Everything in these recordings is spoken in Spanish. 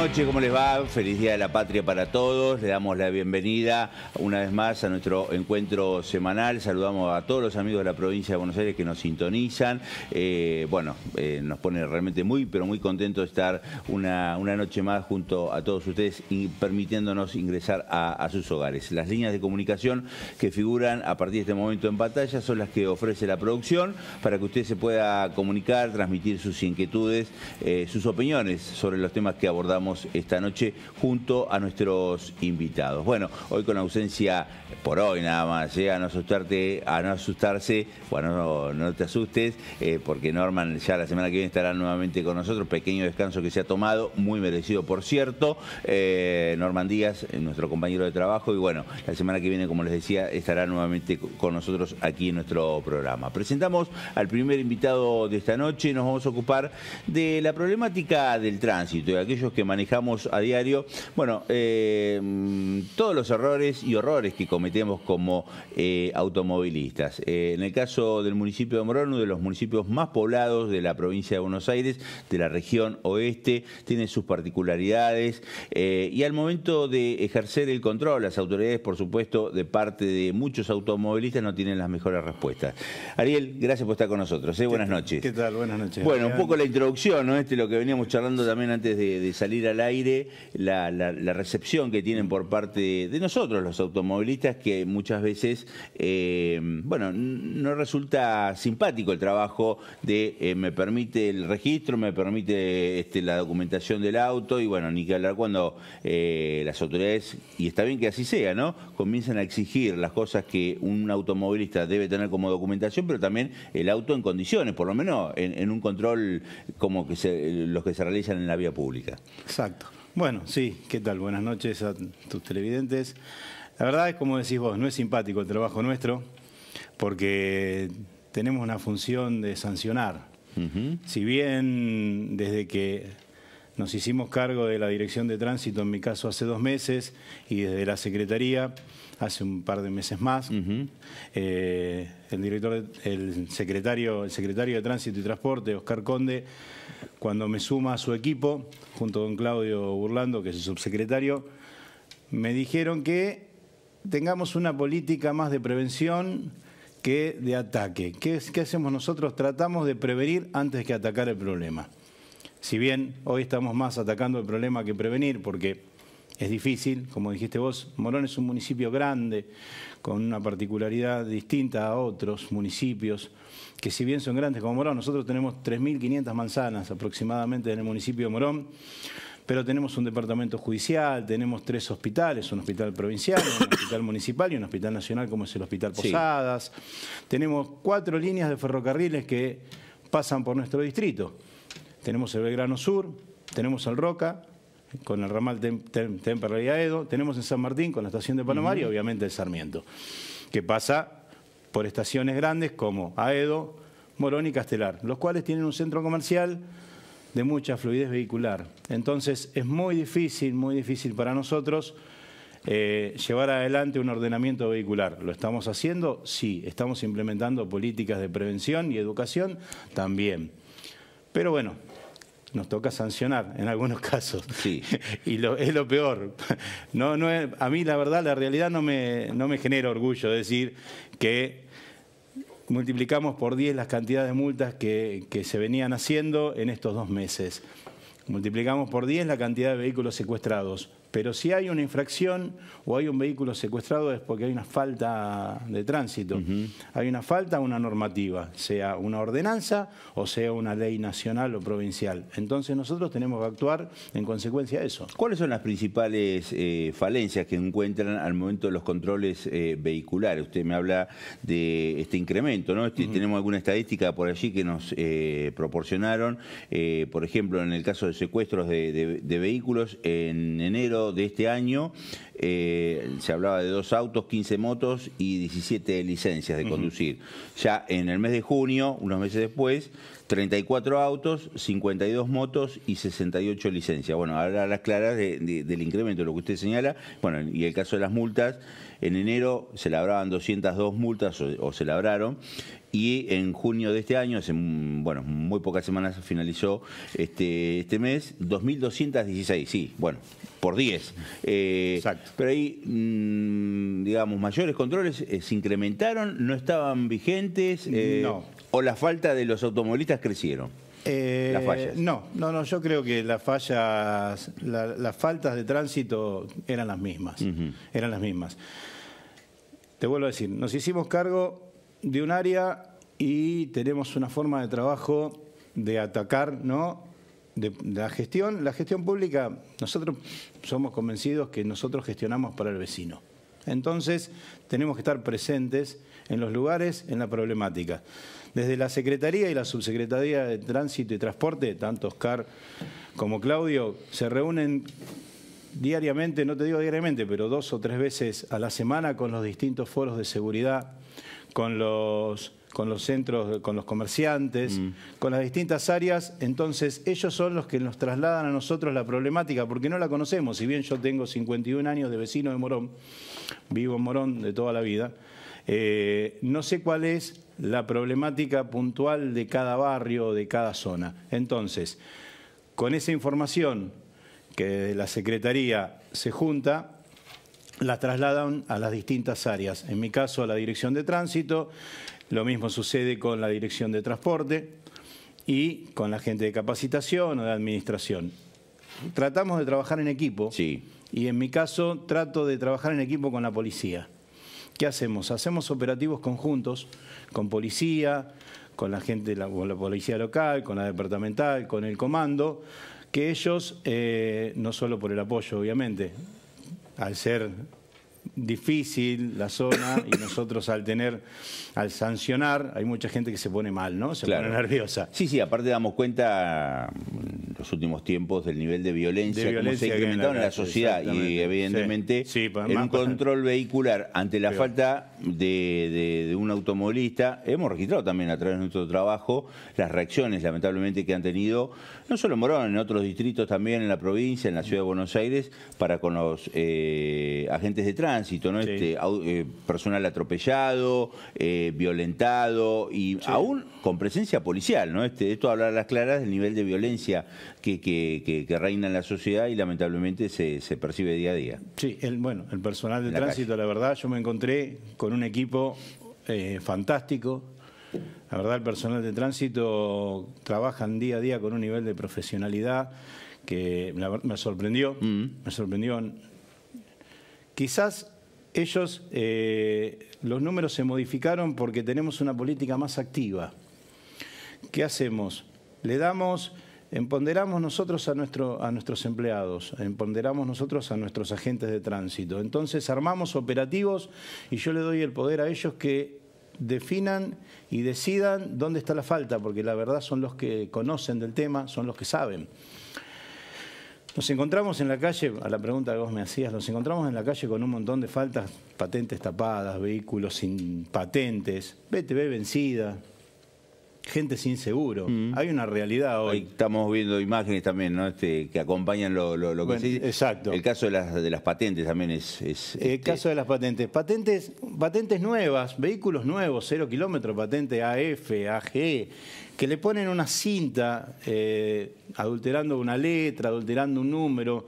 noches, ¿cómo les va? Feliz Día de la Patria para todos. Le damos la bienvenida una vez más a nuestro encuentro semanal. Saludamos a todos los amigos de la provincia de Buenos Aires que nos sintonizan. Eh, bueno, eh, nos pone realmente muy, pero muy contento de estar una, noche más junto a todos ustedes y permitiéndonos ingresar a, sus hogares. Las líneas de comunicación que figuran a partir de este momento en pantalla son las que ofrece la producción para que usted se pueda comunicar, transmitir sus inquietudes, eh, sus opiniones sobre los temas que abordamos esta noche junto a nuestros invitados. Bueno, hoy con ausencia, por hoy nada más, ¿eh? a no asustarte, a no asustarse, bueno, no, te asustes, eh, porque Norman ya la semana que viene estará nuevamente con nosotros, pequeño descanso que se ha tomado, muy merecido por cierto, eh, Norman Díaz, nuestro compañero de trabajo, y bueno, la semana que viene, como les decía, estará nuevamente con nosotros aquí en nuestro programa. Presentamos al primer invitado de esta noche, nos vamos a ocupar de la problemática del tránsito, de aquellos que manejamos a diario, bueno, eh, todos los errores y horrores que cometemos como eh, automovilistas. Eh, en el caso del municipio de Morón, uno de los municipios más poblados de la provincia de Buenos Aires, de la región oeste, tiene sus particularidades y al momento de ejercer el control, las autoridades, por supuesto, de parte de muchos automovilistas no tienen las mejores respuestas. Ariel, gracias por estar con nosotros. Buenas noches. ¿Qué tal? Buenas noches. Bueno, un poco la introducción, ¿no? Este lo que veníamos charlando también antes de salir al aire la, recepción que tienen por parte de nosotros los automovilistas, que muchas veces, eh, bueno, no resulta simpático el trabajo de eh, me permite el registro, me permite este, la documentación del auto y bueno, ni que hablar cuando eh, las autoridades, y está bien que así sea, ¿no? Comienzan a exigir las cosas que un automovilista debe tener como documentación, pero también el auto en condiciones, por lo menos en, un control como que los que se realizan en la vía pública. Exacto. Bueno, sí, ¿qué tal? Buenas noches a tus televidentes. La verdad es como decís vos, no es simpático el trabajo nuestro porque tenemos una función de sancionar. Si bien desde que nos hicimos cargo de la Dirección de Tránsito, en mi caso hace dos meses, y desde la Secretaría, hace un par de meses más. Eh, el director, el secretario, el secretario de Tránsito y Transporte, Oscar Conde, cuando me suma a su equipo, junto con Claudio Burlando, que es el subsecretario, me dijeron que tengamos una política más de prevención que de ataque. ¿Qué, hacemos nosotros? Tratamos de prevenir antes que atacar el problema. Si bien hoy estamos más atacando el problema que prevenir, porque es difícil, como dijiste vos, Morón es un municipio grande, con una particularidad distinta a otros municipios, que si bien son grandes como Morón, nosotros tenemos 3.500 manzanas aproximadamente en el municipio de Morón, pero tenemos un departamento judicial, tenemos tres hospitales, un hospital provincial, un hospital municipal y un hospital nacional como es el Hospital Posadas. Tenemos cuatro líneas de ferrocarriles que pasan por nuestro distrito. Tenemos el Belgrano Sur, tenemos el Roca, con el ramal Tem y Aedo, tenemos en San Martín con la estación de Palomar y obviamente el Sarmiento, que pasa por estaciones grandes como Aedo, Morón y Castelar, los cuales tienen un centro comercial de mucha fluidez vehicular. Entonces es muy difícil, muy difícil para nosotros eh, llevar adelante un ordenamiento vehicular. ¿Lo estamos haciendo? Sí. ¿Estamos implementando políticas de prevención y educación? También. Pero bueno, nos toca sancionar en algunos casos. Sí. y lo, es lo peor. No, no a mí la verdad, la realidad no me, no me genera orgullo decir que multiplicamos por 10 las cantidades de multas que, que se venían haciendo en estos dos meses. Multiplicamos por 10 la cantidad de vehículos secuestrados. Pero si hay una infracción o hay un vehículo secuestrado es porque hay una falta de tránsito. Hay una falta una normativa, sea una ordenanza o sea una ley nacional o provincial. Entonces nosotros tenemos que actuar en consecuencia de eso. ¿Cuáles son las principales eh, falencias que encuentran al momento de los controles eh, vehiculares? Usted me habla de este incremento, ¿no? Este, tenemos alguna estadística por allí que nos eh, proporcionaron. por ejemplo, en el caso de secuestros de vehículos, en enero de este año eh, se hablaba de dos autos, 15 motos y 17 licencias de conducir. Ya en el mes de junio, unos meses después, 34 autos, 52 motos y 68 licencias. Bueno, ahora las claras del incremento, lo que usted señala. Bueno, y el caso de las multas, en enero se labraban 202 multas o se labraron y en junio de este año, hace mm, bueno, muy pocas semanas finalizó este, este mes, 2.216, sí, bueno, por 10. Eh, Exacto. Pero ahí, mm, digamos, mayores controles eh, se incrementaron, no estaban vigentes, eh, no. o la falta de los automovilistas crecieron. las fallas. No, no, no, yo creo que las fallas, las faltas de tránsito eran las mismas. Eran las mismas. Te vuelvo a decir, nos hicimos cargo de un área y tenemos una forma de trabajo de atacar, ¿no? De, la gestión, la gestión pública, nosotros somos convencidos que nosotros gestionamos para el vecino. Entonces, tenemos que estar presentes en los lugares, en la problemática. Desde la Secretaría y la Subsecretaría de Tránsito y Transporte, tanto Oscar como Claudio, se reúnen diariamente, no te digo diariamente, pero dos o tres veces a la semana con los distintos foros de seguridad con los con los centros, con los comerciantes, mm. con las distintas áreas, entonces ellos son los que nos trasladan a nosotros la problemática, porque no la conocemos, si bien yo tengo 51 años de vecino de Morón, vivo en Morón de toda la vida, eh, no sé cuál es la problemática puntual de cada barrio, de cada zona. Entonces, con esa información que la Secretaría se junta, las trasladan a las distintas áreas. En mi caso, a la dirección de tránsito, lo mismo sucede con la dirección de transporte y con la gente de capacitación o de administración. Tratamos de trabajar en equipo sí. y en mi caso trato de trabajar en equipo con la policía. ¿Qué hacemos? Hacemos operativos conjuntos con policía, con la gente, con la policía local, con la departamental, con el comando, que ellos, eh, no solo por el apoyo obviamente, al ser difícil la zona y nosotros al tener, al sancionar, hay mucha gente que se pone mal, ¿no? Se pone nerviosa. Sí, sí, aparte damos cuenta en mm, los últimos tiempos del nivel de violencia, que se ha incrementado en la, sociedad y evidentemente en un control vehicular ante la falta de, de, un automovilista, hemos registrado también a través de nuestro trabajo las reacciones lamentablemente que han tenido no solo en Morón, en otros distritos también en la provincia, en la ciudad de Buenos Aires, para con los eh, agentes de tránsito, ¿no? Este, eh, personal atropellado, eh, violentado y aún con presencia policial, ¿no? Este, esto habla a las claras del nivel de violencia que, reina en la sociedad y lamentablemente se, percibe día a día. Sí, el, bueno, el personal de tránsito, la verdad, yo me encontré con un equipo fantástico, la verdad, el personal de tránsito trabajan día a día con un nivel de profesionalidad que me sorprendió, mm. me sorprendió. Quizás ellos, eh, los números se modificaron porque tenemos una política más activa. ¿Qué hacemos? Le damos, empoderamos nosotros a, a nuestros empleados, emponderamos nosotros a nuestros agentes de tránsito. Entonces armamos operativos y yo le doy el poder a ellos que definan y decidan dónde está la falta, porque la verdad son los que conocen del tema, son los que saben. Nos encontramos en la calle, a la pregunta que vos me hacías, nos encontramos en la calle con un montón de faltas, patentes tapadas, vehículos sin patentes, BTV vencida, gente sin seguro. Mm. Hay una realidad hoy. estamos viendo imágenes también, ¿no? Este, que acompañan lo, que Exacto. El caso de las, patentes también es. el este, caso de las patentes. Patentes, patentes nuevas, vehículos nuevos, cero kilómetros, patente AF, AG, que le ponen una cinta eh, adulterando una letra, adulterando un número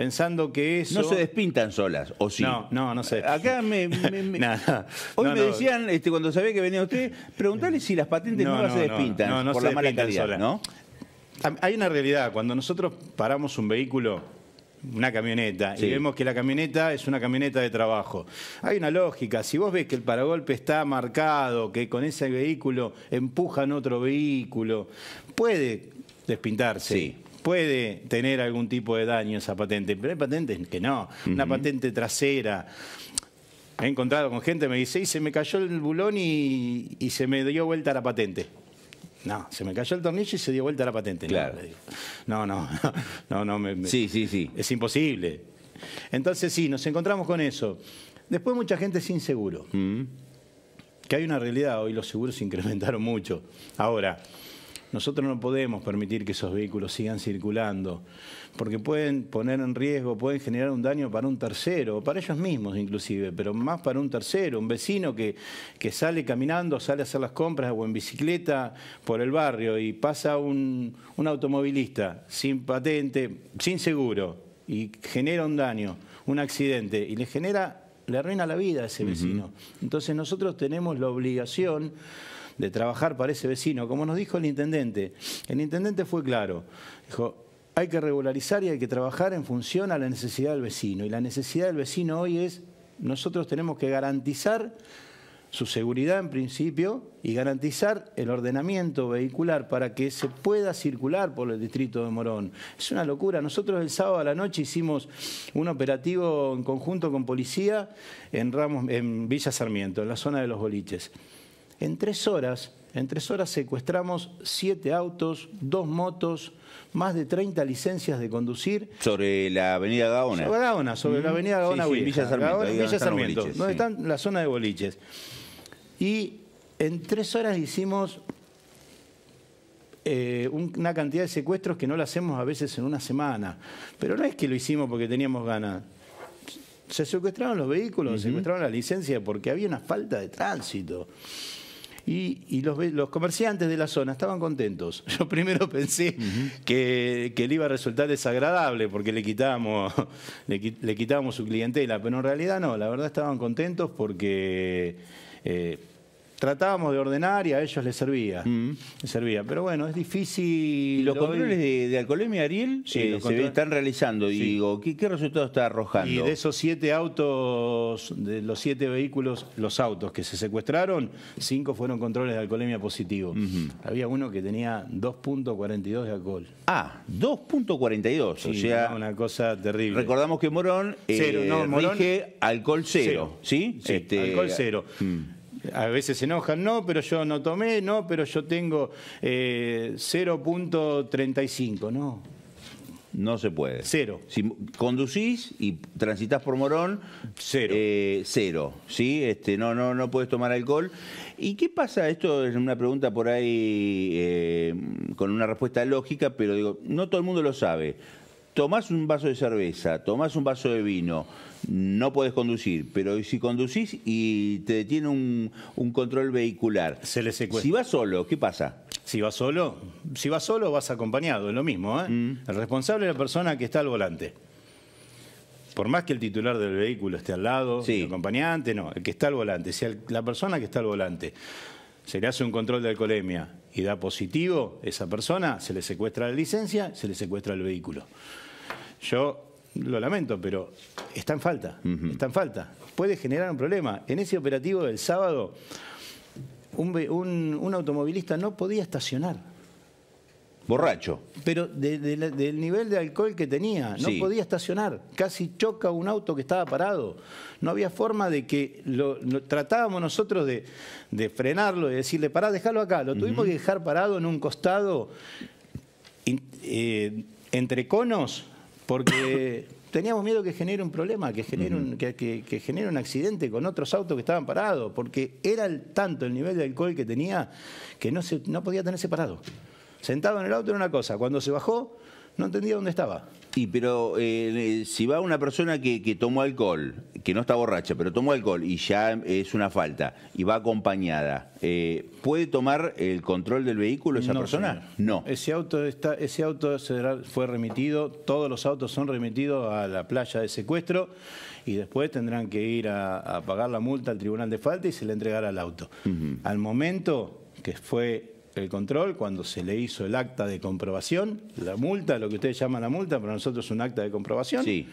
pensando que eso... No se despintan solas, ¿o sí? No, no, no sé. Acá me... Hoy me decían, este, cuando sabía que venía usted, preguntarle si las patentes nuevas se despintan por la mala calidad, ¿no? Hay una realidad, cuando nosotros paramos un vehículo, una camioneta, y vemos que la camioneta es una camioneta de trabajo, hay una lógica, si vos ves que el paragolpe está marcado, que con ese vehículo empujan otro vehículo, puede despintarse. Sí puede tener algún tipo de daño esa patente, pero hay patentes que no. Una patente trasera. He encontrado con gente que me dice, y se me cayó el bulón y, se me dio vuelta la patente. No, se me cayó el tornillo y se dio vuelta la patente. Claro. No, no, no, no, no me, sí, sí, sí. Es imposible. Entonces sí, nos encontramos con eso. Después mucha gente es inseguro. Que hay una realidad, hoy los seguros se incrementaron mucho. Ahora, nosotros no podemos permitir que esos vehículos sigan circulando, porque pueden poner en riesgo, pueden generar un daño para un tercero, para ellos mismos inclusive, pero más para un tercero, un vecino que, que sale caminando, sale a hacer las compras o en bicicleta por el barrio y pasa un, automovilista sin patente, sin seguro, y genera un daño, un accidente, y le genera, le arruina la vida a ese vecino. Entonces nosotros tenemos la obligación de trabajar para ese vecino. Como nos dijo el intendente, el intendente fue claro, dijo, hay que regularizar y hay que trabajar en función a la necesidad del vecino. Y la necesidad del vecino hoy es, nosotros tenemos que garantizar su seguridad en principio y garantizar el ordenamiento vehicular para que se pueda circular por el distrito de Morón. Es una locura. Nosotros el sábado a la noche hicimos un operativo en conjunto con policía en, Ramos, en Villa Sarmiento, en la zona de los boliches. En tres horas, en tres horas secuestramos siete autos, dos motos, más de 30 licencias de conducir. Sobre la avenida Gaona. Sobre la mm. avenida Gaona Villa Sarmiento. Villa donde están la zona de boliches. Y en tres horas hicimos eh, una cantidad de secuestros que no la hacemos a veces en una semana. Pero no es que lo hicimos porque teníamos ganas. Se secuestraron los vehículos, se secuestraron las licencias porque había una falta de tránsito. Y, los, comerciantes de la zona estaban contentos. Yo primero pensé que, le iba a resultar desagradable porque le quitábamos, su clientela, pero en realidad no, la verdad estaban contentos porque... Eh, tratábamos de ordenar y a ellos les servía. Mm. servía. Pero bueno, es difícil. ¿Y los controles de, alcoholemia, Ariel, sí, eh, se están realizando. Digo, ¿qué, resultado está arrojando? Y de esos siete autos, de los siete vehículos, los autos que se secuestraron, cinco fueron controles de alcoholemia positivo. Había uno que tenía 2.42 de alcohol. Ah, 2.42. o sea, una cosa terrible. Recordamos que Morón, eh, cero, Morón alcohol cero, ¿sí? Este, alcohol cero. Mm a veces se enojan, no, pero yo no tomé, no, pero yo tengo 0.35, eh, no. No se puede. Cero. Si conducís y transitas por Morón, cero. Eh, cero. ¿sí? Este, no, no, no puedes tomar alcohol. ¿Y qué pasa? Esto es una pregunta por ahí eh, con una respuesta lógica, pero digo, no todo el mundo lo sabe tomás un vaso de cerveza, tomás un vaso de vino, no puedes conducir, pero si conducís y te detiene un, control vehicular, se le Si vas solo, ¿qué pasa? Si vas solo, si vas solo vas acompañado, es lo mismo. ¿eh? Mm. El responsable es la persona que está al volante. Por más que el titular del vehículo esté al lado, el acompañante, no, el que está al volante, si la persona que está al volante se le hace un control de alcoholemia y da positivo esa persona, se le secuestra la licencia, se le secuestra el vehículo. Yo lo lamento, pero está en falta, está en falta. Puede generar un problema. En ese operativo del sábado, un automovilista no podía estacionar Borracho. Pero del nivel de alcohol que tenía, no podía estacionar, casi choca un auto que estaba parado. No había forma de que lo, tratábamos nosotros de, frenarlo, de decirle, pará, déjalo acá. Lo tuvimos que dejar parado en un costado eh, entre conos porque teníamos miedo que genere un problema, que genere un, que, un accidente con otros autos que estaban parados, porque era tanto el nivel de alcohol que tenía que no podía tenerse parado. Sentado en el auto era una cosa, cuando se bajó no entendía dónde estaba. Y pero eh, eh, si va una persona que, tomó alcohol, que no está borracha, pero tomó alcohol y ya es una falta, y va acompañada, eh, ¿puede tomar el control del vehículo esa persona? No. Ese auto, ese auto fue remitido, todos los autos son remitidos a la playa de secuestro y después tendrán que ir a, pagar la multa al tribunal de falta y se le entregará el auto. Al momento que fue el control cuando se le hizo el acta de comprobación, la multa, lo que ustedes llaman la multa, para nosotros es un acta de comprobación. Sí.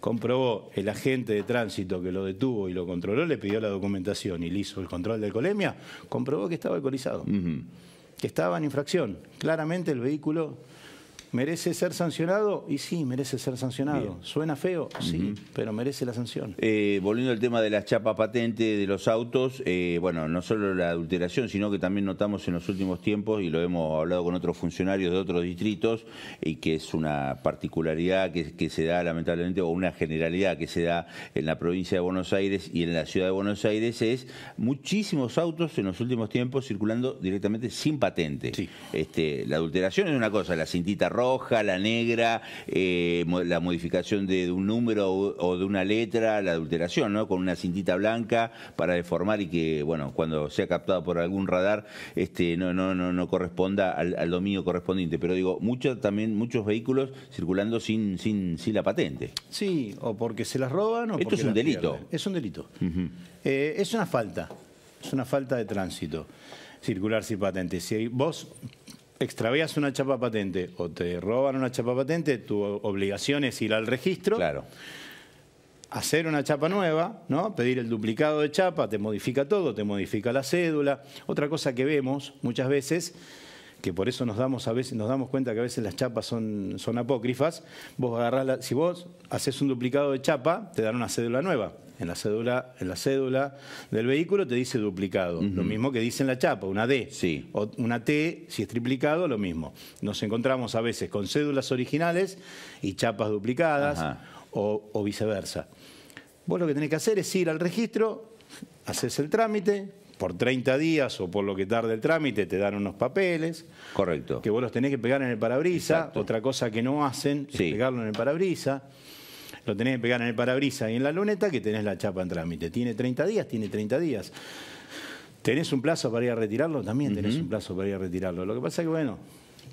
Comprobó el agente de tránsito que lo detuvo y lo controló, le pidió la documentación y le hizo el control de alcoholemia, comprobó que estaba alcoholizado, que estaba en infracción. Claramente el vehículo ¿Merece ser sancionado? Y sí, merece ser sancionado. ¿Suena feo? Sí, pero merece la sanción. Eh, volviendo al tema de la chapa patente de los autos, eh, bueno, no solo la adulteración, sino que también notamos en los últimos tiempos, y lo hemos hablado con otros funcionarios de otros distritos, y que es una particularidad que, se da lamentablemente, o una generalidad que se da en la provincia de Buenos Aires y en la ciudad de Buenos Aires, es muchísimos autos en los últimos tiempos circulando directamente sin patente. Este, la adulteración es una cosa, la cintita roja roja, la negra, eh, la modificación de, un número o, de una letra, la adulteración, ¿no? Con una cintita blanca para deformar y que, bueno, cuando sea captado por algún radar, este, no, no, no, corresponda al, dominio correspondiente. Pero digo, muchos también, muchos vehículos circulando sin, sin, sin la patente. Sí, o porque se las roban o Esto es un delito. Es un delito. es una falta. Es una falta de tránsito circular sin patente. Si vos extravías una chapa patente o te roban una chapa patente, tu obligación es ir al registro. Claro. Hacer una chapa nueva, ¿no? Pedir el duplicado de chapa, te modifica todo, te modifica la cédula. Otra cosa que vemos muchas veces que por eso nos damos a veces nos damos cuenta que a veces las chapas son, son apócrifas, vos si vos haces un duplicado de chapa, te dan una cédula nueva en la cédula, en la cédula del vehículo te dice duplicado. Lo mismo que dice en la chapa, una D. Sí. O una T, si es triplicado, lo mismo. Nos encontramos a veces con cédulas originales y chapas duplicadas o, viceversa. Vos lo que tenés que hacer es ir al registro, haces el trámite. Por 30 días o por lo que tarde el trámite, te dan unos papeles. Correcto. Que vos los tenés que pegar en el parabrisa. Otra cosa que no hacen es pegarlo en el parabrisa lo tenés que pegar en el parabrisas y en la luneta que tenés la chapa en trámite. Tiene 30 días, tiene 30 días. ¿Tenés un plazo para ir a retirarlo? También tenés un plazo para ir a retirarlo. Lo que pasa es que, bueno,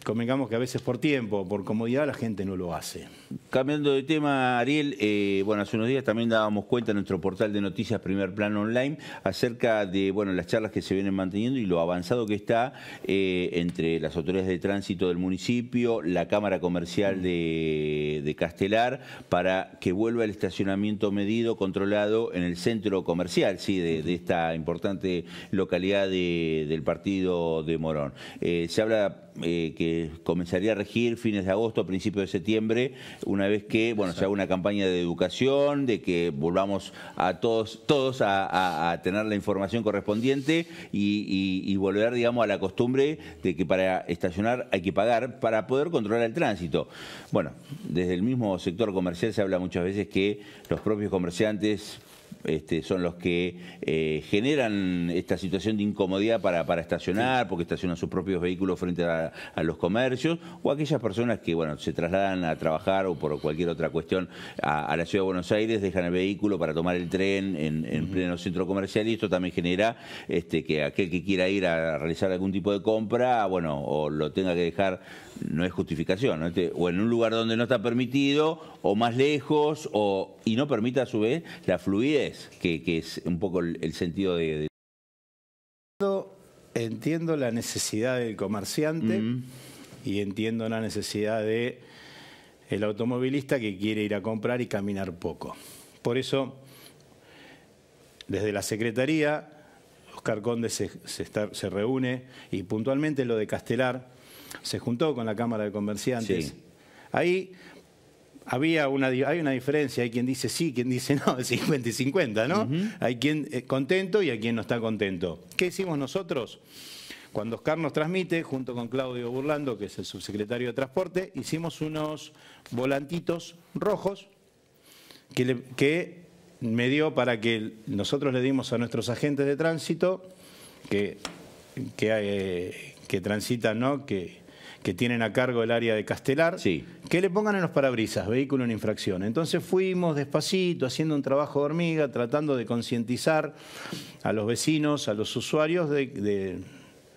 convengamos que a veces por tiempo, por comodidad, la gente no lo hace. Cambiando de tema, Ariel, eh, bueno, hace unos días también dábamos cuenta en nuestro portal de noticias Primer Plano Online acerca de, bueno, las charlas que se vienen manteniendo y lo avanzado que está eh, entre las autoridades de tránsito del municipio, la Cámara Comercial de, Castelar, para que vuelva el estacionamiento medido, controlado en el centro comercial, sí, de, esta importante localidad del partido de Morón. Eh, se habla eh, que comenzaría a regir fines de agosto, principios de septiembre, una vez que bueno, se haga una campaña de educación, de que volvamos a todos, todos a, tener la información correspondiente y, y, volver, digamos, a la costumbre de que para estacionar hay que pagar para poder controlar el tránsito. Bueno, desde el mismo sector comercial se habla muchas veces que los propios comerciantes este, son los que eh, generan esta situación de incomodidad para, estacionar, porque estacionan sus propios vehículos frente a, los comercios, o aquellas personas que bueno, se trasladan a trabajar o por cualquier otra cuestión a, la ciudad de Buenos Aires, dejan el vehículo para tomar el tren en, pleno centro comercial, y esto también genera este, que aquel que quiera ir a realizar algún tipo de compra, bueno, o lo tenga que dejar no es justificación. Este, o en un lugar donde no está permitido, o más lejos, o, y no permite a su vez la fluidez, que, es un poco el, sentido de, Entiendo la necesidad del comerciante y entiendo la necesidad de el automovilista que quiere ir a comprar y caminar poco. Por eso, desde la Secretaría, Oscar Conde se, se reúne y puntualmente lo de Castelar, se juntó con la Cámara de Comerciantes. Ahí había una, hay una diferencia, hay quien dice sí, quien dice no, 50 y 50, ¿no? Hay quien es eh, contento y hay quien no está contento. ¿Qué hicimos nosotros? Cuando Oscar nos transmite, junto con Claudio Burlando, que es el subsecretario de Transporte, hicimos unos volantitos rojos que, que me dio para que nosotros le dimos a nuestros agentes de tránsito que, que, eh, que transitan, ¿no? Que, que tienen a cargo el área de Castelar, sí. que le pongan en los parabrisas, vehículo en infracción. Entonces fuimos despacito, haciendo un trabajo de hormiga, tratando de concientizar a los vecinos, a los usuarios, de,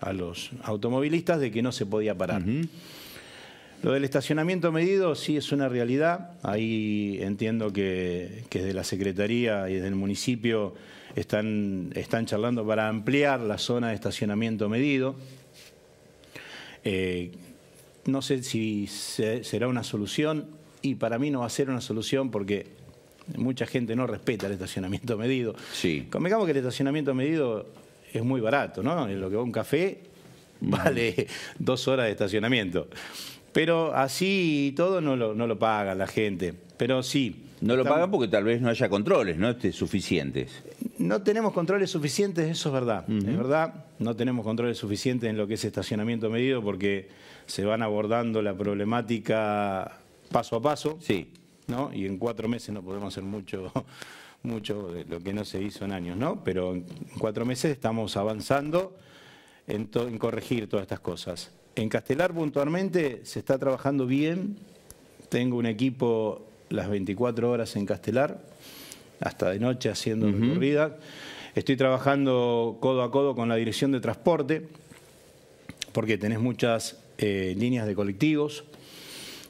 a los automovilistas de que no se podía parar. Lo del estacionamiento medido sí es una realidad. Ahí entiendo que, que desde la Secretaría y desde el municipio están, están charlando para ampliar la zona de estacionamiento medido. Eh, no sé si será una solución y para mí no va a ser una solución porque mucha gente no respeta el estacionamiento medido. Sí. Convengamos que el estacionamiento medido es muy barato, ¿no? En lo que va un café mm. vale dos horas de estacionamiento. Pero así todo no lo, paga la gente. Pero sí, no lo pagan porque tal vez no haya controles, ¿no? Este, suficientes. No tenemos controles suficientes, eso es verdad. Es verdad, no tenemos controles suficientes en lo que es estacionamiento medido porque se van abordando la problemática paso a paso. Sí. ¿no? Y en cuatro meses no podemos hacer mucho, mucho de lo que no se hizo en años, ¿no? Pero en cuatro meses estamos avanzando en, en corregir todas estas cosas. En Castelar puntualmente se está trabajando bien. Tengo un equipo las 24 horas en Castelar, hasta de noche haciendo uh Estoy trabajando codo a codo con la dirección de transporte, porque tenés muchas eh, líneas de colectivos,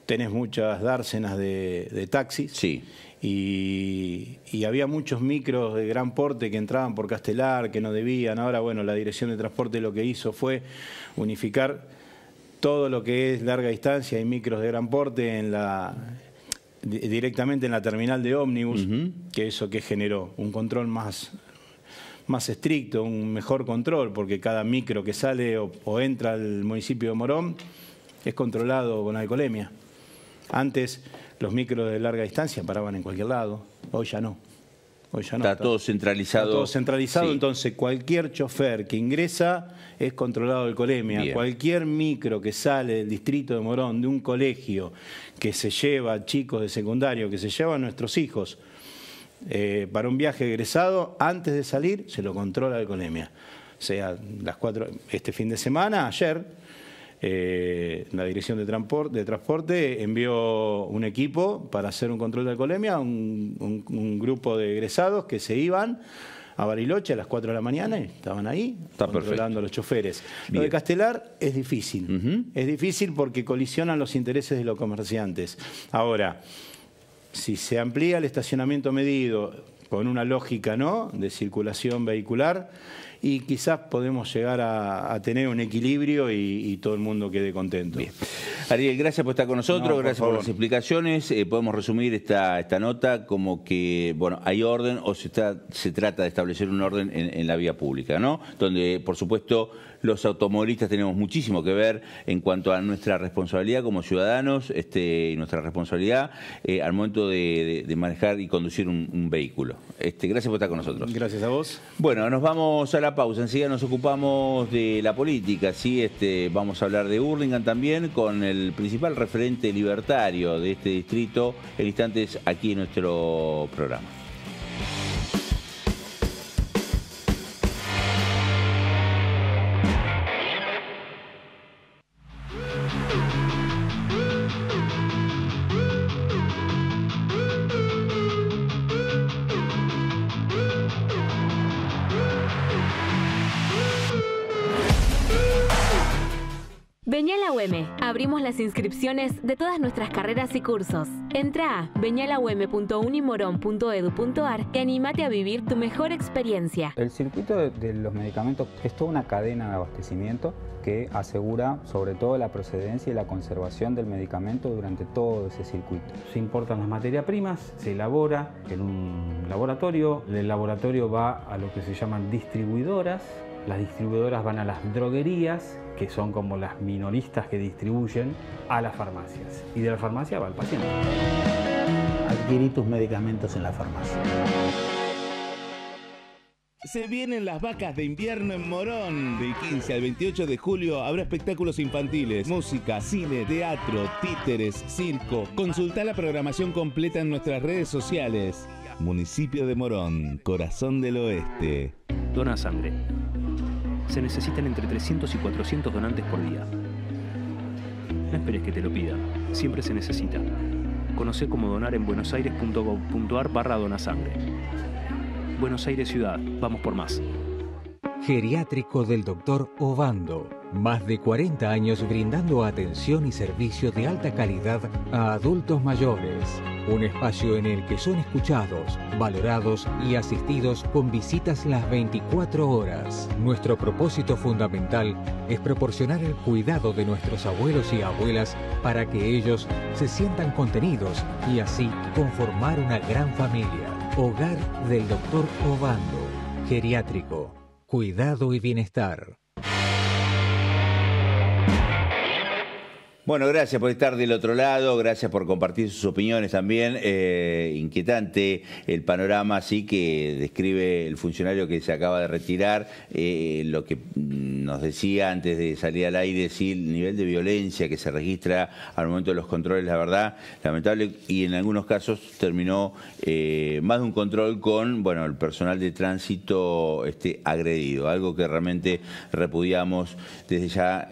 tenés muchas dársenas de, taxis. Sí. Y, y, había muchos micros de gran porte que entraban por Castelar, que no debían. Ahora, bueno, la Dirección de Transporte lo que hizo fue unificar todo lo que es larga distancia y micros de gran porte en la, directamente en la terminal de ómnibus, que eso que generó un control más, más estricto, un mejor control, porque cada micro que sale o, entra al municipio de Morón es controlado con alcoholemia. Antes los micros de larga distancia paraban en cualquier lado, hoy ya no está, todo centralizado. Está todo centralizado, entonces cualquier chofer que ingresa es controlado de colemia. Cualquier micro que sale del distrito de Morón, de un colegio, que se lleva chicos de secundario, que se lleva a nuestros hijos eh, para un viaje egresado, antes de salir se lo controla de colemia. O sea, las cuatro, este fin de semana, ayer, eh, la Dirección de, Transporte envió un equipo para hacer un control de alcoholemia, un, grupo de egresados que se iban a Bariloche a las 4 de la mañana y estaban ahí controlando a los choferes. Lo de Castelar es difícil. Es difícil porque colisionan los intereses de los comerciantes. Ahora, si se amplía el estacionamiento medido, con una lógica ¿no? de circulación vehicular y quizás podemos llegar a, tener un equilibrio y, todo el mundo quede contento. Bien. Ariel, gracias por estar con nosotros, gracias por, las explicaciones. Eh, podemos resumir esta, esta nota como que, bueno, hay orden o se, está, se trata de establecer un orden en, en la vía pública, ¿no? Donde, por supuesto, los automovilistas tenemos muchísimo que ver en cuanto a nuestra responsabilidad como ciudadanos, este, nuestra responsabilidad eh, al momento de, manejar y conducir un, vehículo. Este, gracias por estar con nosotros. Gracias a vos. Bueno, nos vamos a la pausa. Enseguida nos ocupamos de la política, ¿sí? Este, vamos a hablar de Burlingame también con el principal referente libertario de este distrito el instante es aquí en nuestro programa. inscripciones de todas nuestras carreras y cursos. Entra a beñalawm.unimoron.edu.ar y animate a vivir tu mejor experiencia. El circuito de, de los medicamentos es toda una cadena de abastecimiento que asegura sobre todo la procedencia y la conservación del medicamento durante todo ese circuito. Se importan las materias primas, se elabora en un laboratorio, el laboratorio va a lo que se llaman distribuidoras, las distribuidoras van a las droguerías, que son como las minoristas que distribuyen, a las farmacias. Y de la farmacia va al paciente. Adquirí tus medicamentos en la farmacia. Se vienen las vacas de invierno en Morón. Del 15 al 28 de julio habrá espectáculos infantiles, música, cine, teatro, títeres, circo. Consulta la programación completa en nuestras redes sociales. Municipio de Morón, corazón del oeste. Dona sangre se necesitan entre 300 y 400 donantes por día. No esperes que te lo pidan, siempre se necesita. Conoce cómo donar en buenosaires.gov.ar barra donasangre. Buenos Aires Ciudad, vamos por más. Geriátrico del Dr. Obando. Más de 40 años brindando atención y servicio de alta calidad a adultos mayores un espacio en el que son escuchados, valorados y asistidos con visitas las 24 horas. Nuestro propósito fundamental es proporcionar el cuidado de nuestros abuelos y abuelas para que ellos se sientan contenidos y así conformar una gran familia. Hogar del Dr. Obando, geriátrico, cuidado y bienestar. Bueno, gracias por estar del otro lado, gracias por compartir sus opiniones también. Eh, inquietante el panorama, así que describe el funcionario que se acaba de retirar, eh, lo que nos decía antes de salir al aire, sí, el nivel de violencia que se registra al momento de los controles, la verdad, lamentable, y en algunos casos terminó eh, más de un control con, bueno, el personal de tránsito este, agredido, algo que realmente repudiamos desde ya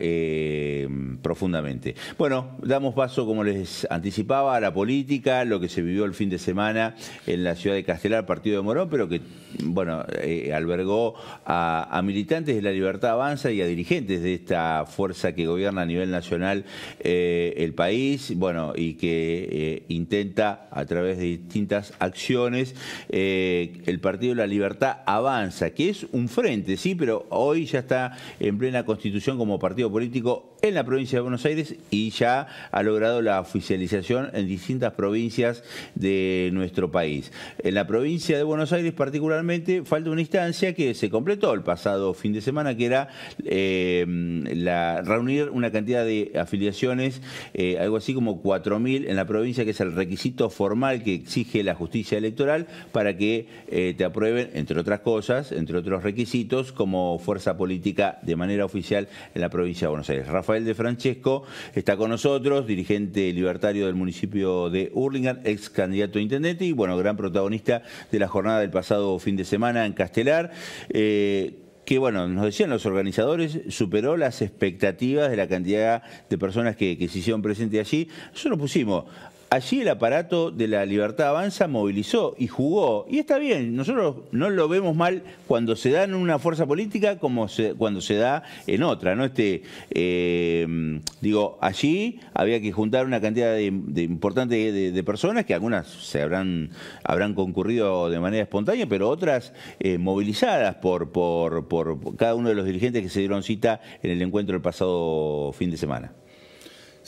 profundamente. Bueno, damos paso, como les anticipaba, a la política, lo que se vivió el fin de semana en la ciudad de Castelar, partido de Morón, pero que, bueno, eh, albergó a, militantes de la Libertad Avanza y a dirigentes de esta fuerza que gobierna a nivel nacional eh, el país, bueno, y que eh, intenta, a través de distintas acciones, el partido de la Libertad Avanza, que es un frente, sí, pero hoy ya está en plena constitución como partido político en la provincia de Buenos Aires y ya ha logrado la oficialización en distintas provincias de nuestro país. En la provincia de Buenos Aires particularmente falta una instancia que se completó el pasado fin de semana, que era eh, la, reunir una cantidad de afiliaciones, eh, algo así como 4.000 en la provincia, que es el requisito formal que exige la justicia electoral para que eh, te aprueben, entre otras cosas, entre otros requisitos, como fuerza política de manera oficial en la provincia de Buenos Aires. Rafael de Francesco Está con nosotros, dirigente libertario del municipio de Urlingan, ex candidato a intendente y, bueno, gran protagonista de la jornada del pasado fin de semana en Castelar. Eh, que bueno, nos decían los organizadores, superó las expectativas de la cantidad de personas que, se hicieron presentes allí. Nosotros pusimos allí el aparato de la libertad avanza movilizó y jugó. Y está bien, nosotros no lo vemos mal cuando se da en una fuerza política como cuando se da en otra. ¿no? Este, em, digo, allí había que juntar una cantidad de, importante de, personas que algunas se habrán, habrán concurrido de manera espontánea, pero otras eh, movilizadas por, por, por cada uno de los dirigentes que se dieron cita en el encuentro el pasado fin de semana.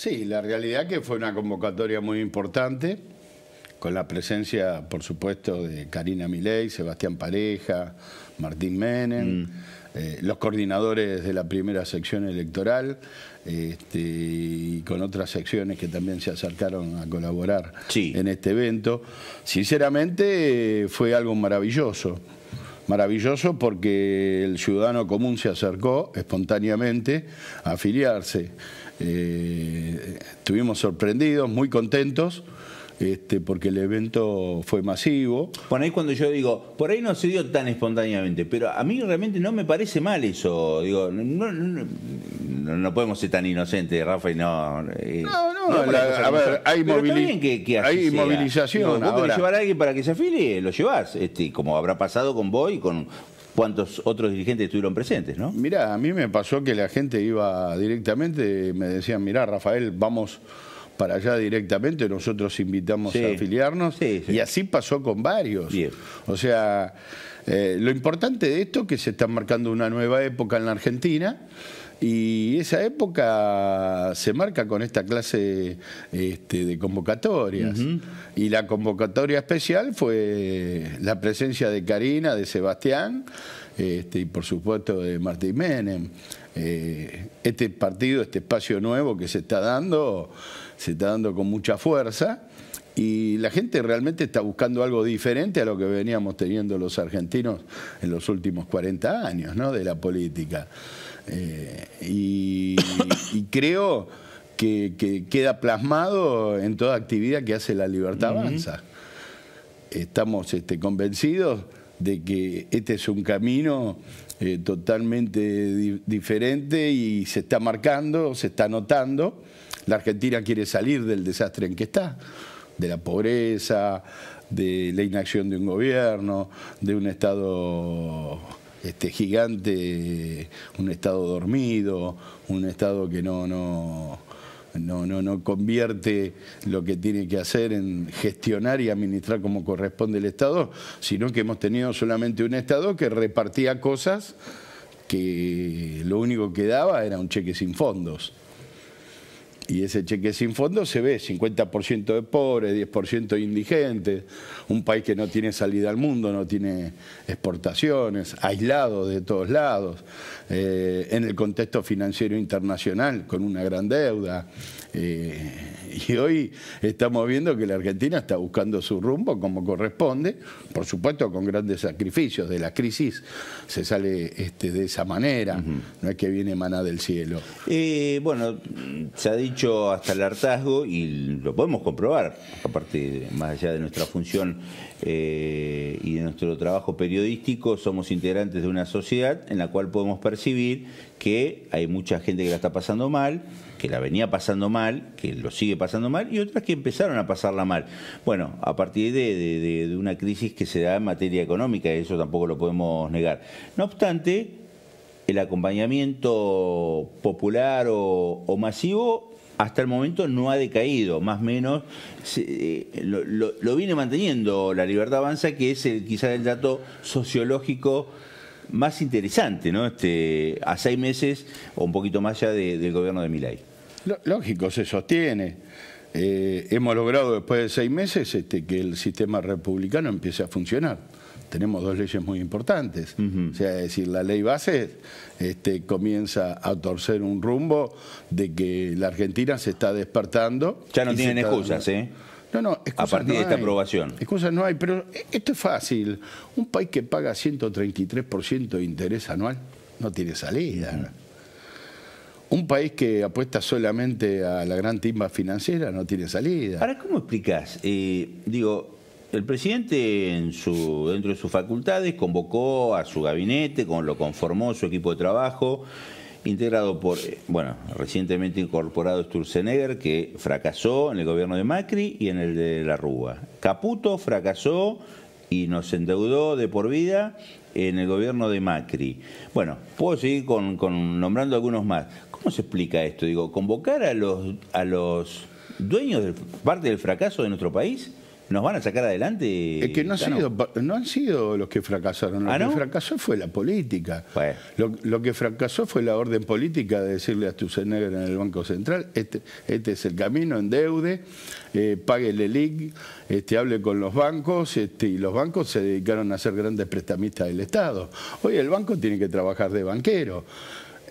Sí, la realidad que fue una convocatoria muy importante, con la presencia, por supuesto, de Karina Milei, Sebastián Pareja, Martín Menem, mm. eh, los coordinadores de la primera sección electoral este, y con otras secciones que también se acercaron a colaborar en este evento. Sinceramente, fue algo maravilloso maravilloso porque el ciudadano común se acercó espontáneamente a afiliarse. Eh, estuvimos sorprendidos, muy contentos. Este, porque el evento fue masivo. Bueno, ahí cuando yo digo, por ahí no se dio tan espontáneamente, pero a mí realmente no me parece mal eso. Digo, no, podemos ser tan inocentes, Rafael. y eh, no. no, no, a, ver, hay, movilización. hay movilización. vos ahora. llevar a alguien para que se afile, lo llevás, este, como habrá pasado con vos y con cuántos otros dirigentes estuvieron presentes, ¿no? Mirá, a mí me pasó que la gente iba directamente, me decían, mirá, Rafael, vamos para allá directamente, nosotros invitamos a afiliarnos y así pasó con varios. O sea, eh, lo importante de esto es que se está marcando una nueva época en la Argentina. Y esa época se marca con esta clase este, de convocatorias. Y la convocatoria especial fue la presencia de Karina, de Sebastián este, y por supuesto de Martín Menem. Eh, este partido, este espacio nuevo que se está dando se está dando con mucha fuerza y la gente realmente está buscando algo diferente a lo que veníamos teniendo los argentinos en los últimos 40 años de la política. Eh, y, creo que, queda plasmado en toda actividad que hace la libertad avanza. Estamos este, convencidos de que este es un camino eh, totalmente diferente y se está marcando, se está notando. La Argentina quiere salir del desastre en que está, de la pobreza, de la inacción de un gobierno, de un Estado este, gigante, un Estado dormido, un Estado que no, no, no, no, no convierte lo que tiene que hacer en gestionar y administrar como corresponde el Estado, sino que hemos tenido solamente un Estado que repartía cosas que lo único que daba era un cheque sin fondos. Y ese cheque sin fondo se ve, 50% de pobres, 10% de indigentes, un país que no tiene salida al mundo, no tiene exportaciones, aislado de todos lados. Eh, en el contexto financiero internacional, con una gran deuda. Eh, y hoy estamos viendo que la Argentina está buscando su rumbo como corresponde, por supuesto con grandes sacrificios. De la crisis se sale este, de esa manera, no es que viene maná del cielo. Eh, bueno, se ha dicho hasta el hartazgo y lo podemos comprobar, aparte, más allá de nuestra función eh, y de nuestro trabajo periodístico somos integrantes de una sociedad en la cual podemos percibir que hay mucha gente que la está pasando mal, que la venía pasando mal, que lo sigue pasando mal y otras que empezaron a pasarla mal. Bueno, a partir de, una crisis que se da en materia económica, eso tampoco lo podemos negar. No obstante, el acompañamiento popular o, o masivo hasta el momento no ha decaído, más o menos eh, lo, viene manteniendo la libertad avanza, que es el, quizás el dato sociológico más interesante, ¿no? Este, a seis meses o un poquito más allá del gobierno de Milay. Lógico, se sostiene. Eh, hemos logrado después de seis meses este, que el sistema republicano empiece a funcionar tenemos dos leyes muy importantes. O sea, es decir, la ley base este, comienza a torcer un rumbo de que la Argentina se está despertando. Ya no tienen excusas, ¿eh? No, no, excusas A partir de esta aprobación. Excusas no hay, pero esto es fácil. Un país que paga 133% de interés anual no tiene salida. Un país que apuesta solamente a la gran timba financiera no tiene salida. Ahora, ¿cómo explicas? Eh, digo, el presidente, en su, dentro de sus facultades, convocó a su gabinete, con, lo conformó su equipo de trabajo, integrado por, eh, bueno, recientemente incorporado Sturzenegger, que fracasó en el gobierno de Macri y en el de la Rúa. Caputo fracasó y nos endeudó de por vida en el gobierno de Macri. Bueno, puedo seguir con, nombrando algunos más. ¿Cómo se explica esto? Digo, convocar a los, a los dueños de parte del fracaso de nuestro país. ¿Nos van a sacar adelante? Es que no, no han sido los que fracasaron. Lo ah, que fracasó fue la política. Lo, que fracasó fue la orden política de decirle a Tuzenegger en el Banco Central, este, este es el camino, endeude, eh, pague el ELIC, este, hable con los bancos, este, y los bancos se dedicaron a ser grandes prestamistas del Estado. Hoy el banco tiene que trabajar de banquero.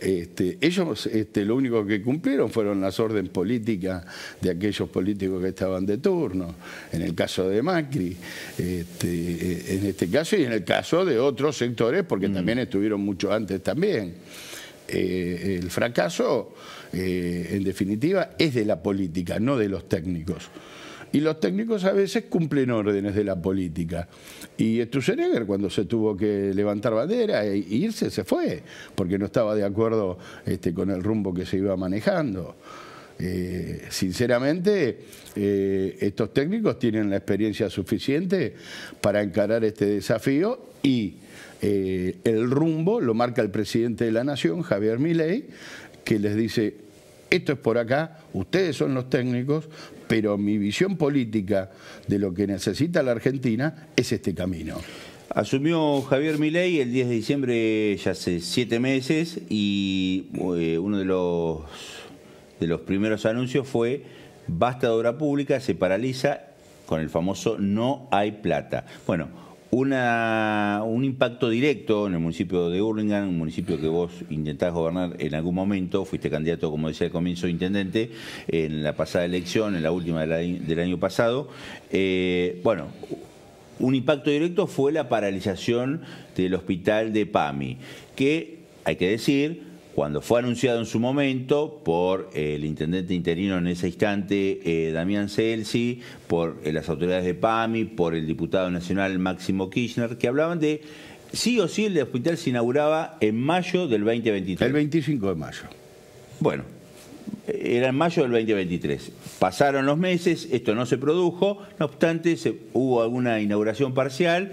Este, ellos este, lo único que cumplieron fueron las órdenes políticas de aquellos políticos que estaban de turno, en el caso de Macri, este, en este caso y en el caso de otros sectores, porque mm. también estuvieron mucho antes también. Eh, el fracaso, eh, en definitiva, es de la política, no de los técnicos. Y los técnicos a veces cumplen órdenes de la política. Y Sturzenegger, cuando se tuvo que levantar bandera e irse, se fue, porque no estaba de acuerdo este, con el rumbo que se iba manejando. Eh, sinceramente, eh, estos técnicos tienen la experiencia suficiente para encarar este desafío y eh, el rumbo lo marca el presidente de la Nación, Javier Milei, que les dice, esto es por acá, ustedes son los técnicos, pero mi visión política de lo que necesita la Argentina es este camino. Asumió Javier Milei el 10 de diciembre, ya hace siete meses, y eh, uno de los, de los primeros anuncios fue, basta de obra pública, se paraliza con el famoso no hay plata. Bueno, una, un impacto directo en el municipio de Urlingan, un municipio que vos intentás gobernar en algún momento, fuiste candidato, como decía al comienzo, intendente en la pasada elección, en la última del año pasado. Eh, bueno, un impacto directo fue la paralización del hospital de PAMI, que hay que decir, cuando fue anunciado en su momento por eh, el intendente interino en ese instante, eh, Damián Celsi, por eh, las autoridades de PAMI, por el diputado nacional Máximo Kirchner, que hablaban de sí o sí el hospital se inauguraba en mayo del 2023. El 25 de mayo. Bueno, era en mayo del 2023. Pasaron los meses, esto no se produjo, no obstante hubo alguna inauguración parcial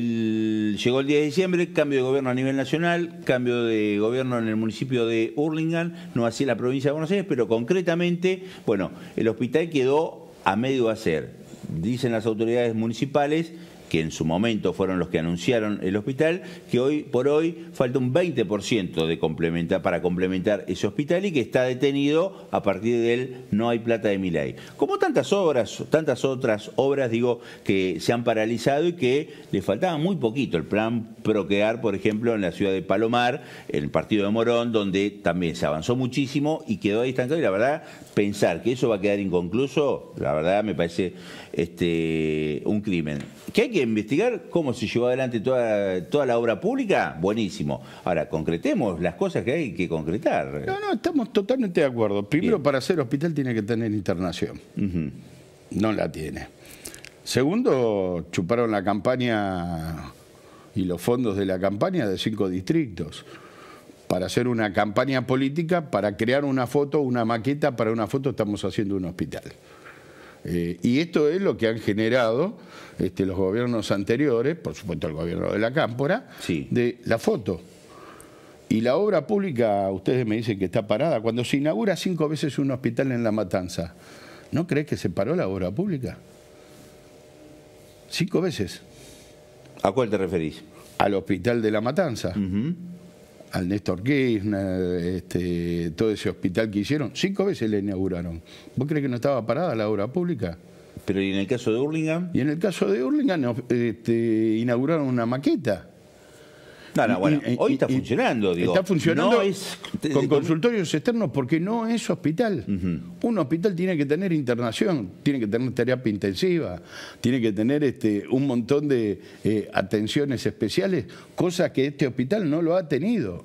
llegó el 10 de diciembre, cambio de gobierno a nivel nacional, cambio de gobierno en el municipio de Urlingan, no así en la provincia de Buenos Aires, pero concretamente, bueno, el hospital quedó a medio hacer. Dicen las autoridades municipales que en su momento fueron los que anunciaron el hospital, que hoy por hoy falta un 20% para complementar ese hospital y que está detenido a partir del no hay plata de milay Como tantas obras, tantas otras obras, digo, que se han paralizado y que le faltaba muy poquito. El plan Proquear, por ejemplo, en la ciudad de Palomar, en el partido de Morón, donde también se avanzó muchísimo y quedó ahí estancado. Y la verdad, pensar que eso va a quedar inconcluso, la verdad me parece este, un crimen. qué hay que investigar cómo se llevó adelante toda, toda la obra pública, buenísimo. Ahora, concretemos las cosas que hay que concretar. No, no, estamos totalmente de acuerdo. Primero, para ser hospital tiene que tener internación. No la tiene. Segundo, chuparon la campaña y los fondos de la campaña de cinco distritos para hacer una campaña política, para crear una foto, una maqueta, para una foto estamos haciendo un hospital. Eh, y esto es lo que han generado este, los gobiernos anteriores, por supuesto el gobierno de la Cámpora, de la foto. Y la obra pública, ustedes me dicen que está parada. Cuando se inaugura cinco veces un hospital en La Matanza, ¿no crees que se paró la obra pública? Cinco veces. ¿A cuál te referís? Al hospital de La Matanza al Néstor Kirchner, este, todo ese hospital que hicieron, cinco veces le inauguraron. ¿Vos crees que no estaba parada la obra pública? Pero ¿y en el caso de Urlingan? Y en el caso de Hurlingham este, inauguraron una maqueta no, no, bueno, hoy está funcionando, digo. Está funcionando con consultorios externos porque no es hospital. Un hospital tiene que tener internación, tiene que tener terapia intensiva, tiene que tener este, un montón de eh, atenciones especiales, cosa que este hospital no lo ha tenido.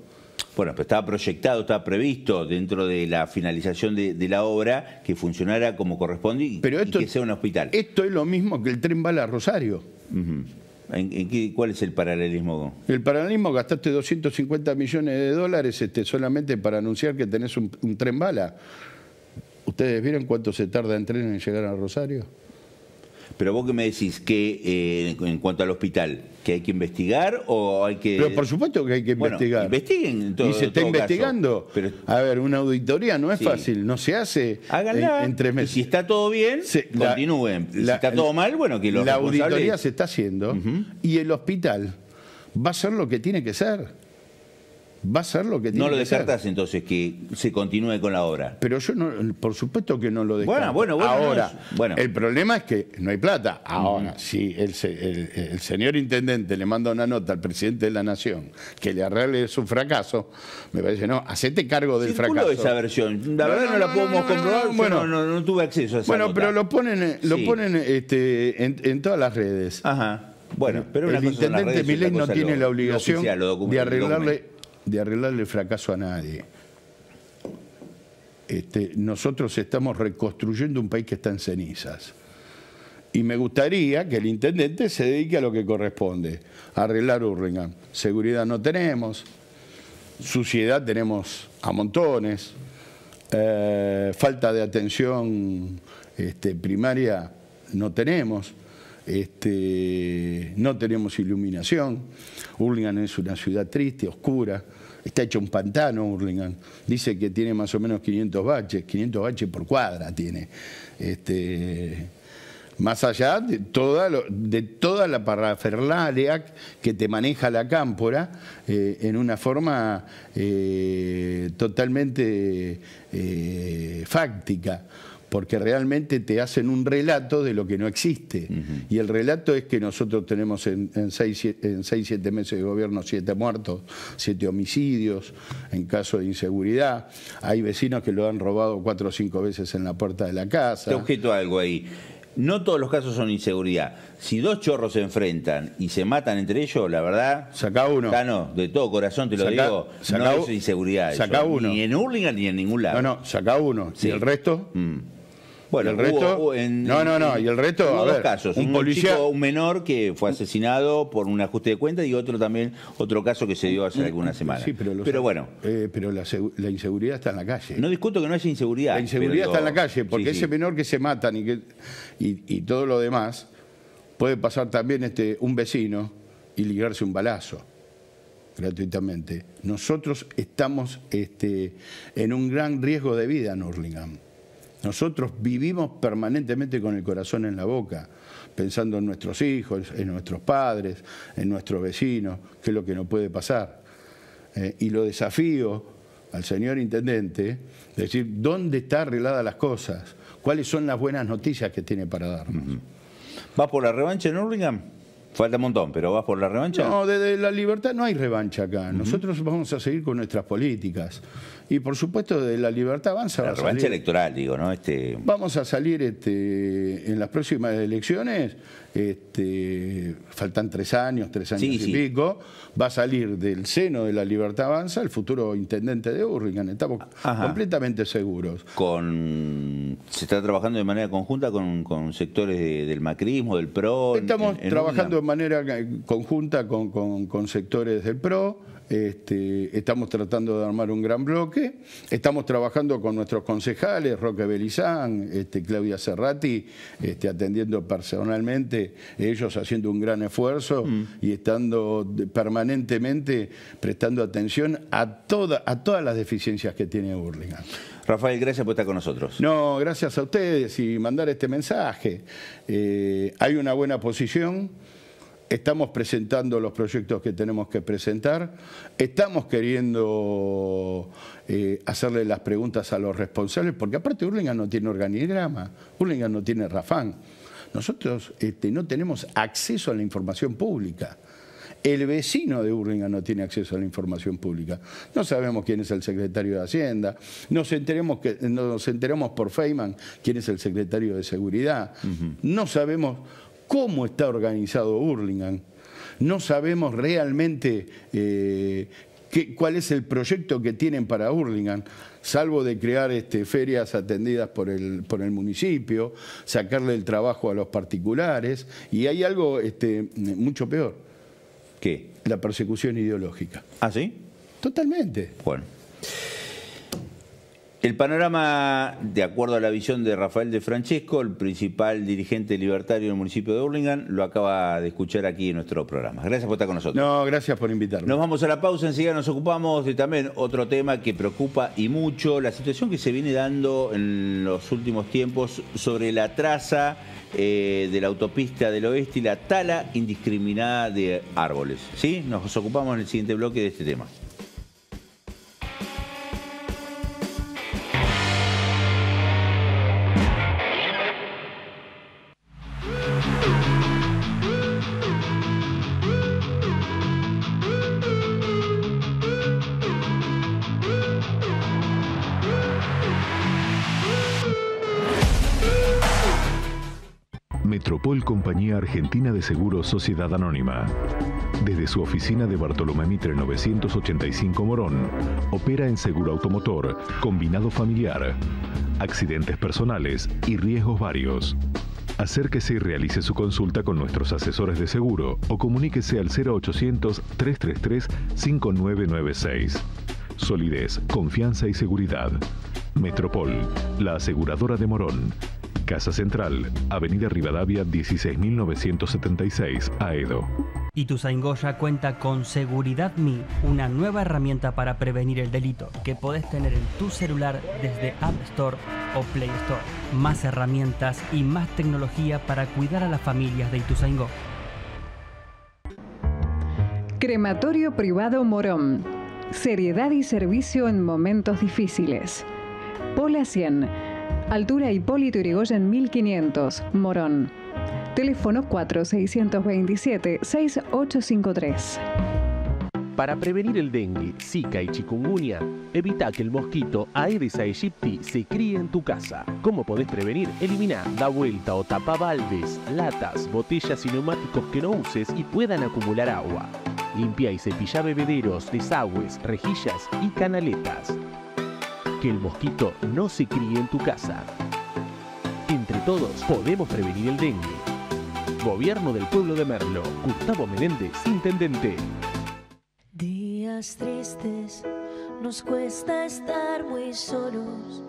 Bueno, pero estaba proyectado, estaba previsto dentro de la finalización de, la obra que funcionara como corresponde y, pero esto, que sea un hospital. Esto es lo mismo que el tren bala Rosario. ¿Cuál es el paralelismo? El paralelismo, gastaste 250 millones de dólares este, solamente para anunciar que tenés un, tren bala. ¿Ustedes vieron cuánto se tarda en tren en llegar a Rosario? Pero vos que me decís que eh, en cuanto al hospital, que hay que investigar o hay que. Pero por supuesto que hay que investigar. investiguen todo, Y se está investigando. A ver, una auditoría no es fácil, no se hace Háganla, en, meses. si está todo bien, continúen. si está todo mal, bueno, que lo La auditoría se está haciendo y el hospital va a ser lo que tiene que ser va a ser lo que tiene No lo descartas entonces que se continúe con la obra. Pero yo no, por supuesto que no lo descarto. Bueno, bueno, bueno. Ahora, bueno. el problema es que no hay plata. Ahora, mm. si el, el, señor intendente le manda una nota al presidente de la nación que le arregle su fracaso, me parece, no, hacete cargo del fracaso. esa versión. La verdad no, la podemos comprobar, bueno, no, tuve acceso a esa Bueno, pero lo ponen, eh, lo ponen este, en, todas las redes. Ajá. Bueno, pero el intendente Milén no tiene la obligación de arreglarle de arreglarle el fracaso a nadie. Este, nosotros estamos reconstruyendo un país que está en cenizas. Y me gustaría que el intendente se dedique a lo que corresponde, arreglar Hurlingham. Seguridad no tenemos, suciedad tenemos a montones, eh, falta de atención este, primaria no tenemos, este, no tenemos iluminación. ...Urlingan es una ciudad triste, oscura está hecho un pantano Hurlingham. Dice que tiene más o menos 500 baches, 500 baches por cuadra tiene. Este, más allá de toda, la parafernalia que te maneja la cámpora eh, en una forma eh, totalmente eh, fáctica porque realmente te hacen un relato de lo que no existe. Y el relato es que nosotros tenemos en, seis, siete meses de gobierno siete muertos, siete homicidios, en caso de inseguridad. Hay vecinos que lo han robado cuatro o cinco veces en la puerta de la casa. Te objeto algo ahí. No todos los casos son inseguridad. Si dos chorros se enfrentan y se matan entre ellos, la verdad. Saca uno. No, de todo corazón te lo digo. no es inseguridad. Saca uno. Ni en Urlinga ni en ningún lado. No, no, saca uno. ¿Y el resto? Mm. Bueno, el resto. no, no, no. y el resto. dos casos. Un, un policía. un menor que fue asesinado por un ajuste de cuentas y otro también, otro caso que se dio hace mm, algunas semanas. Sí, pero, bueno. Eh, pero la, inseguridad está en la calle. No discuto que no haya inseguridad. La inseguridad está en la calle, porque ese menor que se mata y, que, y, todo lo demás, puede pasar también este, un vecino y ligarse un balazo gratuitamente. Nosotros estamos este, en un gran riesgo de vida en Hurlingham. Nosotros vivimos permanentemente con el corazón en la boca, pensando en nuestros hijos, en nuestros padres, en nuestros vecinos, qué es lo que nos puede pasar. Eh, y lo desafío al señor intendente, decir, ¿dónde están arregladas las cosas? ¿Cuáles son las buenas noticias que tiene para darnos? ¿Vas por la revancha en Hurlingham? Falta un montón, pero ¿vas por la revancha? No, desde la libertad no hay revancha acá. Nosotros vamos a seguir con nuestras políticas. Y por supuesto, de la libertad avanza. La revancha electoral, digo, ¿no? Este, Vamos a salir este, en las próximas elecciones este, faltan tres años, tres años y pico, va a salir del seno de la Libertad Avanza el futuro intendente de Hurlingham. Estamos completamente seguros. Con, se está trabajando de manera conjunta con, sectores del macrismo, del PRO. Estamos trabajando de manera eh, conjunta con, con, sectores del PRO. Este, estamos tratando de armar un gran bloque, estamos trabajando con nuestros concejales, Roque Belizán, este, Claudia Cerrati, atendiendo personalmente ellos haciendo un gran esfuerzo mm. y estando permanentemente prestando atención a, a todas las deficiencias que tiene Burlingame. Rafael, gracias por estar con nosotros. No, gracias a ustedes y mandar este mensaje. Eh, hay una buena posición estamos presentando los proyectos que tenemos que presentar, estamos queriendo eh, hacerle las preguntas a los responsables, porque aparte Burlingame no tiene organigrama, Burlingame no tiene Rafán. Nosotros este, no tenemos acceso a la información pública. El vecino de Burlingame no tiene acceso a la información pública. No sabemos quién es el secretario de Hacienda. Nos enteremos, que, nos enteramos por Feynman quién es el secretario de Seguridad. No sabemos cómo está organizado Burlingame. No sabemos realmente eh, cuál es el proyecto que tienen para Burlingame salvo de crear este, ferias atendidas por el, municipio, sacarle el trabajo a los particulares, y hay algo este, mucho peor. ¿Qué? La persecución ideológica. ¿Ah, sí? Totalmente. Bueno. El panorama, de acuerdo a la visión de Rafael de Francesco, el principal dirigente libertario del municipio de Burlingame, lo acaba de escuchar aquí en nuestro programa. Gracias por estar con nosotros. No, gracias por invitarme. Nos vamos a la pausa, enseguida nos ocupamos de también otro tema que preocupa y mucho, la situación que se viene dando en los últimos tiempos sobre la traza eh, de la autopista del oeste y la tala indiscriminada de árboles. ¿Sí? Nos ocupamos en el siguiente bloque de este tema. Compañía Argentina de Seguros Sociedad Anónima. Desde su oficina de Bartolomé Mitre 985 Morón, opera en seguro automotor, combinado familiar, accidentes personales y riesgos varios. Acérquese y realice su consulta con nuestros asesores de seguro o comuníquese al 0800-333-5996. Solidez, confianza y seguridad. Metropol, la aseguradora de Morón. Casa Central, Avenida Rivadavia 16976, Aedo. Ituzaingoya cuenta con Seguridad Mi, una nueva herramienta para prevenir el delito que podés tener en tu celular desde App Store o Play Store. Más herramientas y más tecnología para cuidar a las familias de Ituzaingó. Crematorio Privado Morón. Seriedad y servicio en momentos difíciles. Pola 100 Altura Hipólito Yrigoyen 1500, Morón. Teléfono 4627-6853. Para prevenir el dengue, zika y chikungunya, evita que el mosquito Aedes aegypti se críe en tu casa. ¿Cómo podés prevenir? Elimina, da vuelta o tapa baldes, latas, botellas y neumáticos que no uses y puedan acumular agua. Limpia y cepilla bebederos, desagües, rejillas y canaletas que el mosquito no se críe en tu casa. Entre todos podemos prevenir el dengue. Gobierno del pueblo de Merlo. Gustavo Menéndez, intendente. Días tristes, nos cuesta estar muy solos.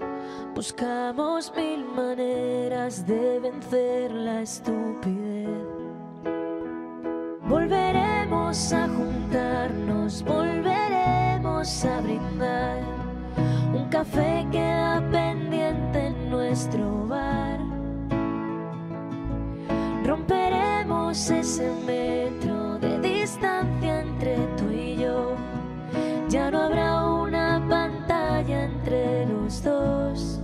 Buscamos mil maneras de vencer la estupidez. Volveremos a juntarnos, volveremos a brindar café queda pendiente en nuestro bar. Romperemos ese metro de distancia entre tú y yo. Ya no habrá una pantalla entre los dos.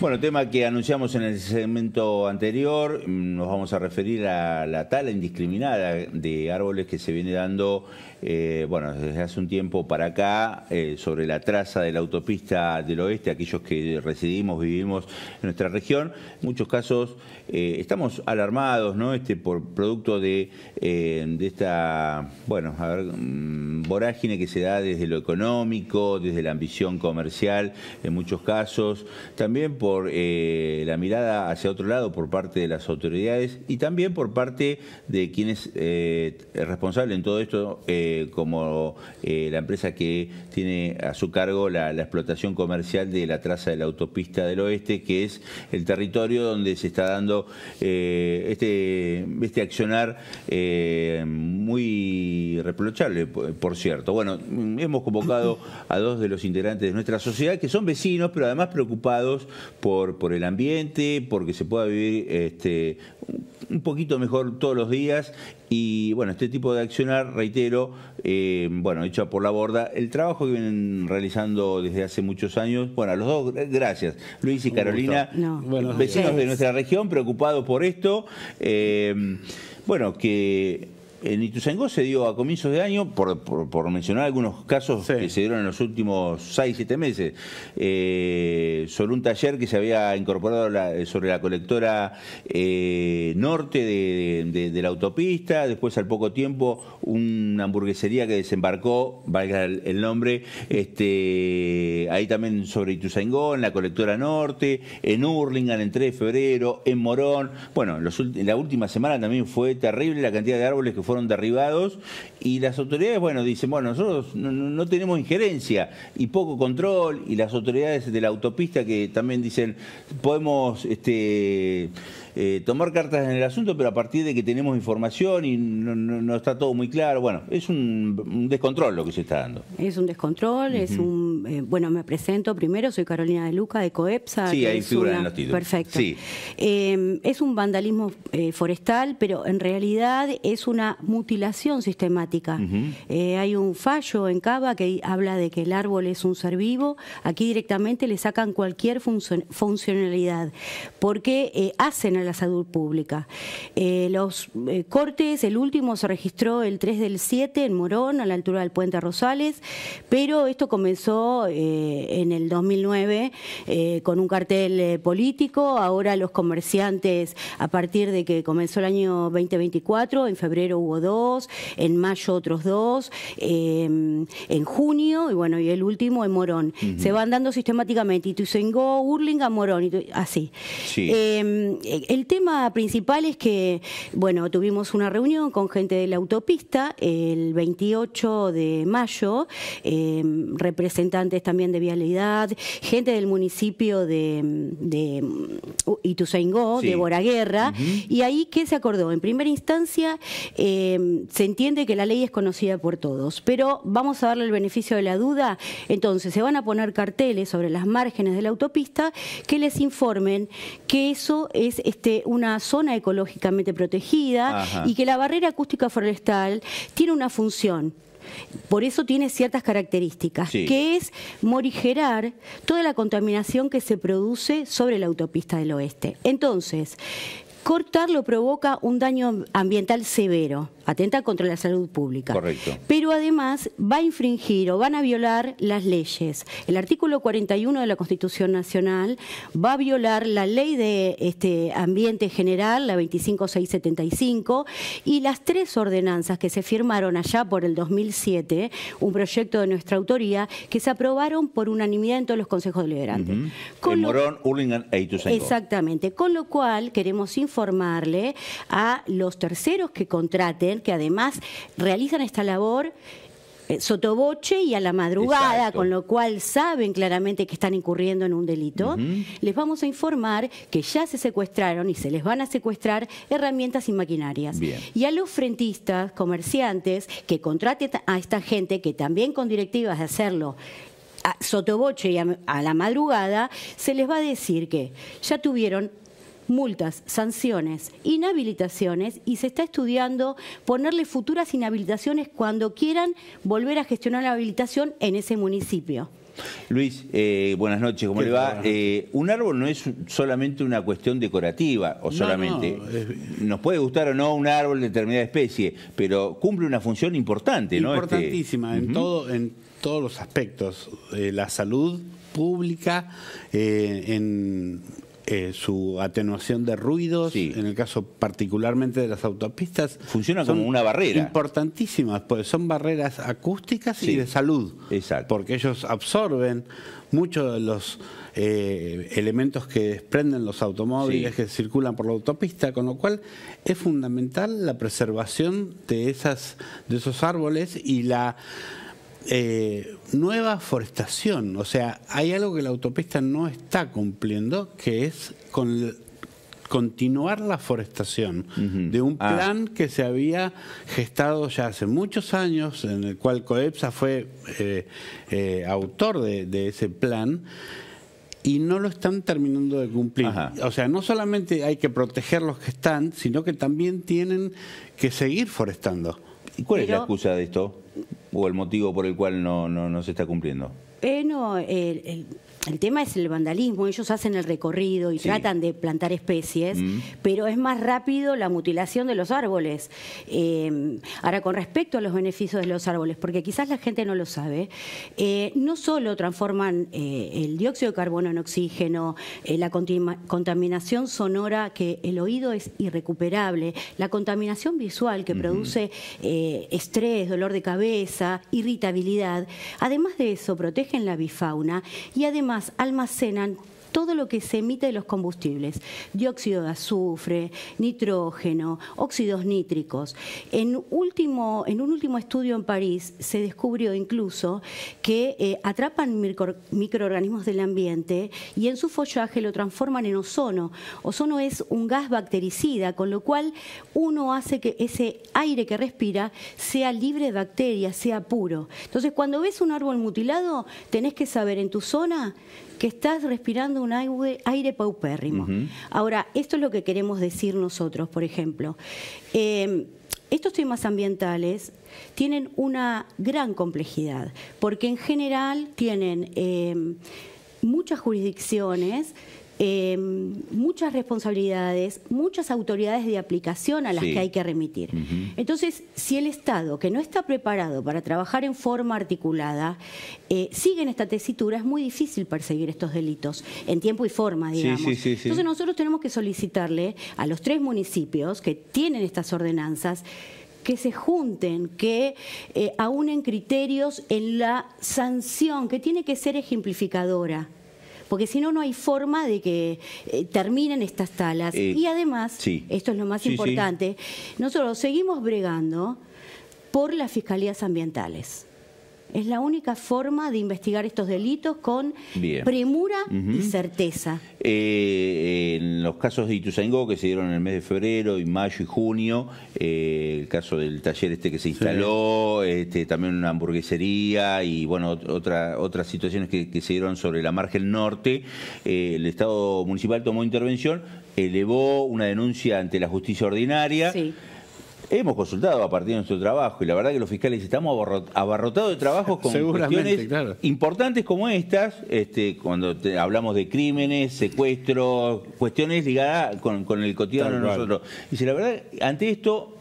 Bueno, tema que anunciamos en el segmento anterior, mm, nos vamos a referir a la tala indiscriminada de árboles que se viene dando eh, bueno, desde hace un tiempo para acá, eh, sobre la traza de la autopista del oeste, aquellos que residimos, vivimos en nuestra región, en muchos casos eh, estamos alarmados, ¿no? Este, por producto de, esta, bueno, a ver, mm, vorágine que se da desde lo económico, desde la ambición comercial, en muchos casos, también por la mirada hacia otro lado por parte de las autoridades y también por parte de quienes es responsable en todo esto. Eh, como eh, la empresa que tiene a su cargo la, explotación comercial de la traza de la autopista del oeste, que es el territorio donde se está dando eh, este, este accionar muy reprochable, por cierto. Bueno, hemos convocado a dos de los integrantes de nuestra sociedad que son vecinos, pero además preocupados por, por el ambiente, porque se pueda vivir este, un poquito mejor todos los días y bueno, este tipo de accionar, reitero, eh, bueno, hecho por la borda, el trabajo que vienen realizando desde hace muchos años, bueno, a los dos, eh, gracias, Luis y Carolina, vecinos de nuestra región, preocupados por esto, eh, bueno, que en Ituzaingó se dio a comienzos de año, por, mencionar algunos casos que se dieron en los últimos 6, 7 meses, eh, sobre un taller que se había incorporado sobre la colectora eh, norte de, la autopista, después al poco tiempo una hamburguesería que desembarcó, valga el, nombre, este, ahí también sobre Ituzaingó, en la colectora norte, en Urlingan en 3 de febrero, en Morón. Bueno, la última semana también fue terrible la cantidad de árboles que fueron derribados y las autoridades, bueno, dicen, bueno, nosotros no, tenemos injerencia y poco control y las autoridades de la autopista que también dicen, podemos... este eh, tomar cartas en el asunto, pero a partir de que tenemos información y no, está todo muy claro, bueno, es un, descontrol lo que se está dando. Es un descontrol, es un... Eh, bueno, me presento primero, soy Carolina de Luca, de COEPSA. Sí, ahí figura en los títulos. Perfecto. Em, es un vandalismo eh, forestal, pero en realidad es una mutilación sistemática. hay un fallo en Cava que habla de que el árbol es un ser vivo, aquí directamente le sacan cualquier funcionalidad, porque hacen al la salud pública. Eh, los eh, cortes, el último se registró el 3 del 7 en Morón, a la altura del puente Rosales, pero esto comenzó eh, en el 2009 con un cartel político, ahora los comerciantes a partir de que comenzó el año 2024, en febrero hubo dos, en mayo otros dos, em, en junio y bueno, y el último en Morón. Se van dando sistemáticamente, y Ituzaingó, a Morón, y así. Sí. Em, el tema principal es que, bueno, tuvimos una reunión con gente de la autopista el 28 de mayo, em, representantes también de vialidad, gente del municipio de, de uh, Ituzaingó, de Boraguerra, y ahí ¿qué se acordó? En primera instancia em, se entiende que la ley es conocida por todos, pero vamos a darle el beneficio de la duda, entonces se van a poner carteles sobre las márgenes de la autopista que les informen que eso es una zona ecológicamente protegida y que la barrera acústica forestal tiene una función por eso tiene ciertas características, que es morigerar toda la contaminación que se produce sobre la autopista del oeste. Entonces, cortarlo provoca un daño ambiental severo atenta contra la salud pública. Correcto. Pero además va a infringir o van a violar las leyes. El artículo 41 de la Constitución Nacional va a violar la ley de este, ambiente general, la 25675, y las tres ordenanzas que se firmaron allá por el 2007, un proyecto de nuestra autoría, que se aprobaron por unanimidad en todos los consejos deliberantes. el Morón, Urlingan e Exactamente. Con lo cual queremos informarle a los terceros que contraten que además realizan esta labor eh, sotoboche y a la madrugada, con lo cual saben claramente que están incurriendo en un delito, les vamos a informar que ya se secuestraron y se les van a secuestrar herramientas y maquinarias. Y a los frentistas, comerciantes, que contraten a esta gente, que también con directivas de hacerlo sotoboche y a, la madrugada, se les va a decir que ya tuvieron multas, sanciones, inhabilitaciones y se está estudiando ponerle futuras inhabilitaciones cuando quieran volver a gestionar la habilitación en ese municipio. Luis, eh, buenas noches, ¿cómo le va? Eh, un árbol no es solamente una cuestión decorativa o solamente. Nos puede gustar o no un árbol de determinada especie, pero cumple una función importante, ¿no? Este, Importantísima, en, en todos los aspectos. Eh, la salud pública, en eh, su atenuación de ruidos, en el caso particularmente de las autopistas. Funciona como una barrera. Importantísimas, pues son barreras acústicas y de salud. Exacto. Porque ellos absorben muchos de los eh, elementos que desprenden los automóviles que circulan por la autopista, con lo cual es fundamental la preservación de, esas, de esos árboles y la eh, nueva forestación. O sea, hay algo que la autopista no está cumpliendo, que es con continuar la forestación de un ah. plan que se había gestado ya hace muchos años, en el cual Coepsa fue eh, eh, autor de, ese plan y no lo están terminando de cumplir. O sea, no solamente hay que proteger los que están, sino que también tienen que seguir forestando. ¿Y cuál es la excusa de esto? o el motivo por el cual no, no, se está cumpliendo? Eh, el tema es el vandalismo, ellos hacen el recorrido y tratan de plantar especies, mm. pero es más rápido la mutilación de los árboles. Eh, ahora, con respecto a los beneficios de los árboles, porque quizás la gente no lo sabe, eh, no solo transforman eh, el dióxido de carbono en oxígeno, la contaminación sonora, que el oído es irrecuperable, la contaminación visual que produce estrés, dolor de cabeza, irritabilidad, además de eso protegen la bifauna y además almacenan todo lo que se emite de los combustibles, dióxido de azufre, nitrógeno, óxidos nítricos. En, un último estudio en París se descubrió incluso que eh, atrapan microorganismos del ambiente y en su follaje lo transforman en ozono. Ozono es un gas bactericida, con lo cual uno hace que ese aire que respira sea libre de bacterias, sea puro. Entonces, cuando ves un árbol mutilado, tenés que saber en tu zona que estás respirando un aire, aire paupérrimo. Ahora, esto es lo que queremos decir nosotros, por ejemplo. Em, estos temas ambientales tienen una gran complejidad, porque en general tienen em, muchas jurisdicciones eh, muchas responsabilidades, muchas autoridades de aplicación a las que hay que remitir. Entonces, si el Estado, que no está preparado para trabajar en forma articulada, eh, sigue en esta tesitura, es muy difícil perseguir estos delitos en tiempo y forma, digamos. Entonces, nosotros tenemos que solicitarle a los tres municipios que tienen estas ordenanzas que se junten, que eh, aunen criterios en la sanción, que tiene que ser ejemplificadora porque si no, no hay forma de que eh, terminen estas talas. Eh, y además, esto es lo más importante, nosotros seguimos bregando por las fiscalías ambientales. Es la única forma de investigar estos delitos con premura y certeza. Eh, en los casos de Ituzaingó que se dieron en el mes de febrero y mayo y junio, eh, el caso del taller este que se instaló, este, también una hamburguesería y bueno otra, otras situaciones que, se dieron sobre la margen norte, eh, el Estado municipal tomó intervención, elevó una denuncia ante la justicia ordinaria. Hemos consultado a partir de nuestro trabajo y la verdad que los fiscales estamos abarrotados de trabajos con cuestiones importantes como estas, este, cuando hablamos de crímenes, secuestros, cuestiones ligadas con, el cotidiano de nosotros. Y si la verdad, ante esto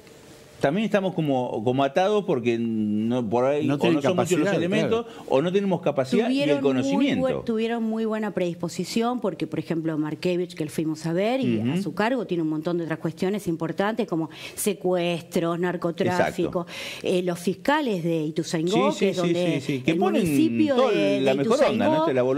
también estamos como, atados porque no, por ahí o los elementos o no tenemos capacidad el conocimiento. tuvieron muy buena predisposición porque, por ejemplo, Markevich, que lo fuimos a ver, y a su cargo tiene un montón de otras cuestiones importantes como secuestros, narcotráfico, eh, los fiscales de Ituzaingó, que es donde el municipio de, la mejor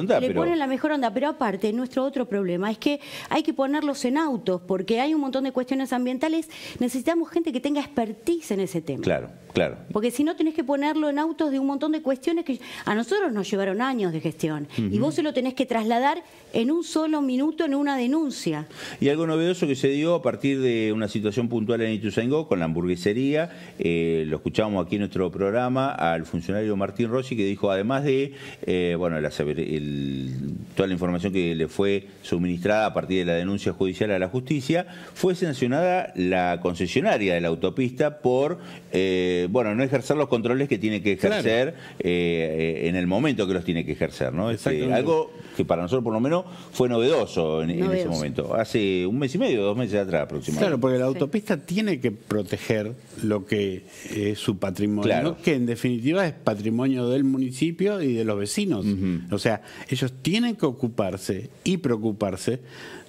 onda, le ponen la mejor onda, pero aparte nuestro otro problema es que hay que ponerlos en autos porque hay un montón de cuestiones ambientales, necesitamos gente que tenga experiencia en ese tema. Claro, claro. Porque si no tenés que ponerlo en autos de un montón de cuestiones que a nosotros nos llevaron años de gestión y vos se lo tenés que trasladar en un solo minuto en una denuncia. Y algo novedoso que se dio a partir de una situación puntual en Ituzaingó con la hamburguesería, eh, lo escuchamos aquí en nuestro programa al funcionario Martín Rossi que dijo además de eh, bueno toda la información que le fue suministrada a partir de la denuncia judicial a la justicia fue sancionada la concesionaria de la autopista por, eh, bueno, no ejercer los controles que tiene que ejercer eh, eh, en el momento que los tiene que ejercer, ¿no? Este, algo que para nosotros por lo menos fue novedoso en, ese momento, hace un mes y medio, dos meses atrás aproximadamente. Claro, porque la autopista tiene que proteger lo que es su patrimonio, que en definitiva es patrimonio del municipio y de los vecinos. O sea, ellos tienen que ocuparse y preocuparse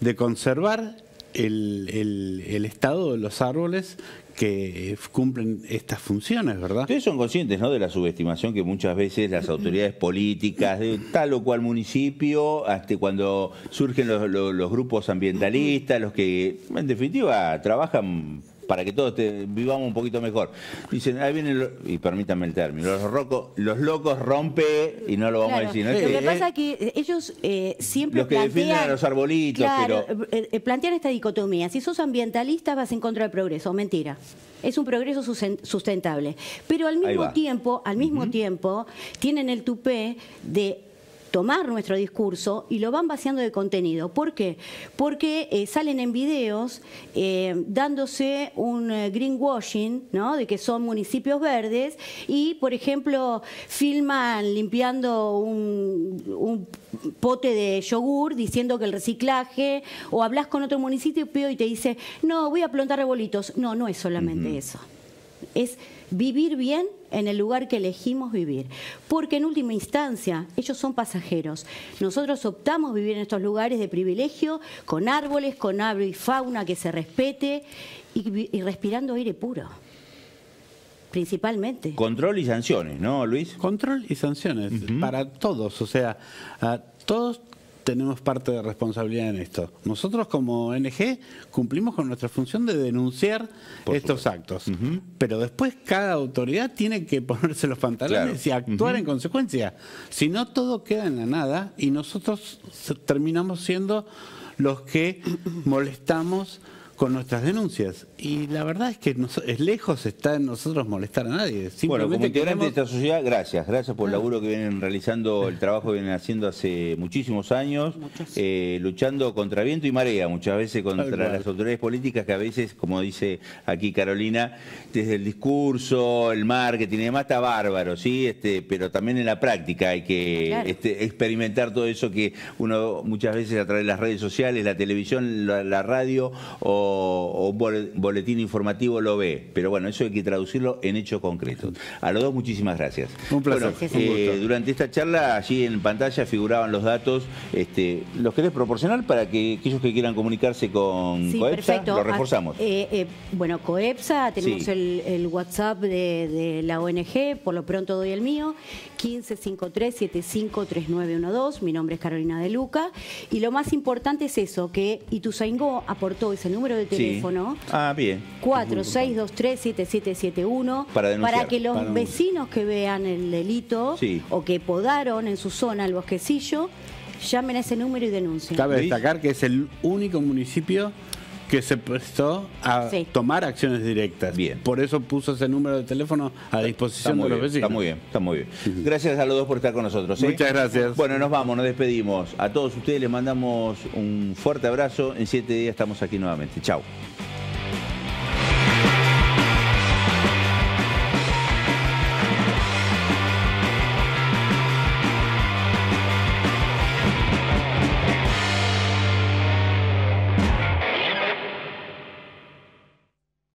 de conservar el, el, estado de los árboles que cumplen estas funciones, ¿verdad? Ustedes son conscientes, ¿no?, de la subestimación que muchas veces las autoridades políticas de tal o cual municipio, hasta cuando surgen los, los grupos ambientalistas, los que, en definitiva, trabajan para que todos vivamos un poquito mejor. Dicen, ahí vienen, los, y permítanme el término, los, roco, los locos rompe, y no lo vamos a decir. Lo que pasa eh, es que ellos eh, siempre. Los que defienden a los arbolitos, pero. Eh, plantean esta dicotomía. Si sos ambientalista, vas en contra del progreso. Mentira. Es un progreso sustentable. Pero al mismo tiempo, al mismo tiempo, tienen el tupé de tomar nuestro discurso y lo van vaciando de contenido. ¿Por qué? Porque eh, salen en videos eh, dándose un eh, greenwashing, ¿no? De que son municipios verdes y, por ejemplo, filman limpiando un, pote de yogur diciendo que el reciclaje o hablas con otro municipio y te dice, no, voy a plantar arbolitos. No, no es solamente eso. Es vivir bien en el lugar que elegimos vivir. Porque en última instancia, ellos son pasajeros. Nosotros optamos vivir en estos lugares de privilegio, con árboles, con agua y fauna que se respete y, respirando aire puro principalmente. Control y sanciones, ¿no, Luis? Control y sanciones para todos, o sea, a todos tenemos parte de responsabilidad en esto. Nosotros como ONG cumplimos con nuestra función de denunciar estos actos, pero después cada autoridad tiene que ponerse los pantalones y actuar en consecuencia. Si no, todo queda en la nada y nosotros terminamos siendo los que molestamos con nuestras denuncias. Y la verdad es que es lejos está en nosotros molestar a nadie. bueno, como integrante de esta sociedad, gracias. Gracias por el laburo que vienen realizando, el trabajo que vienen haciendo hace muchísimos años, eh, luchando contra viento y marea, muchas veces contra las autoridades políticas que a veces, como dice aquí Carolina, desde el discurso, el marketing y demás está bárbaro, ¿sí? Este, pero también en la práctica hay que este, experimentar todo eso que uno muchas veces a través de las redes sociales, la televisión, la, la radio o o un boletín informativo lo ve, pero bueno, eso hay que traducirlo en hechos concretos. A los dos, muchísimas gracias. Un placer. Eh, durante esta charla, allí en pantalla figuraban los datos. Este, ¿Los querés proporcionar para que aquellos que quieran comunicarse con COEPSA lo reforzamos? Ah, eh, eh, bueno, COEPSA, tenemos el, WhatsApp de, de la ONG, por lo pronto doy el mío, 1553753912. Mi nombre es Carolina de Luca. Y lo más importante es eso, que Ituzaingó aportó ese número de teléfono. Sí. Ah, bien. 46237771 para, para, que los vecinos que vean el delito o que podaron en su zona el bosquecillo, llamen a ese número y denuncien. Cabe destacar que es el único municipio que se prestó a tomar acciones directas. Bien. Por eso puso ese número de teléfono a disposición de los vecinos. Está muy bien, está muy bien. Gracias a los dos por estar con nosotros. Muchas gracias. Bueno, nos vamos, nos despedimos. A todos ustedes les mandamos un fuerte abrazo. En siete días estamos aquí nuevamente. Chao.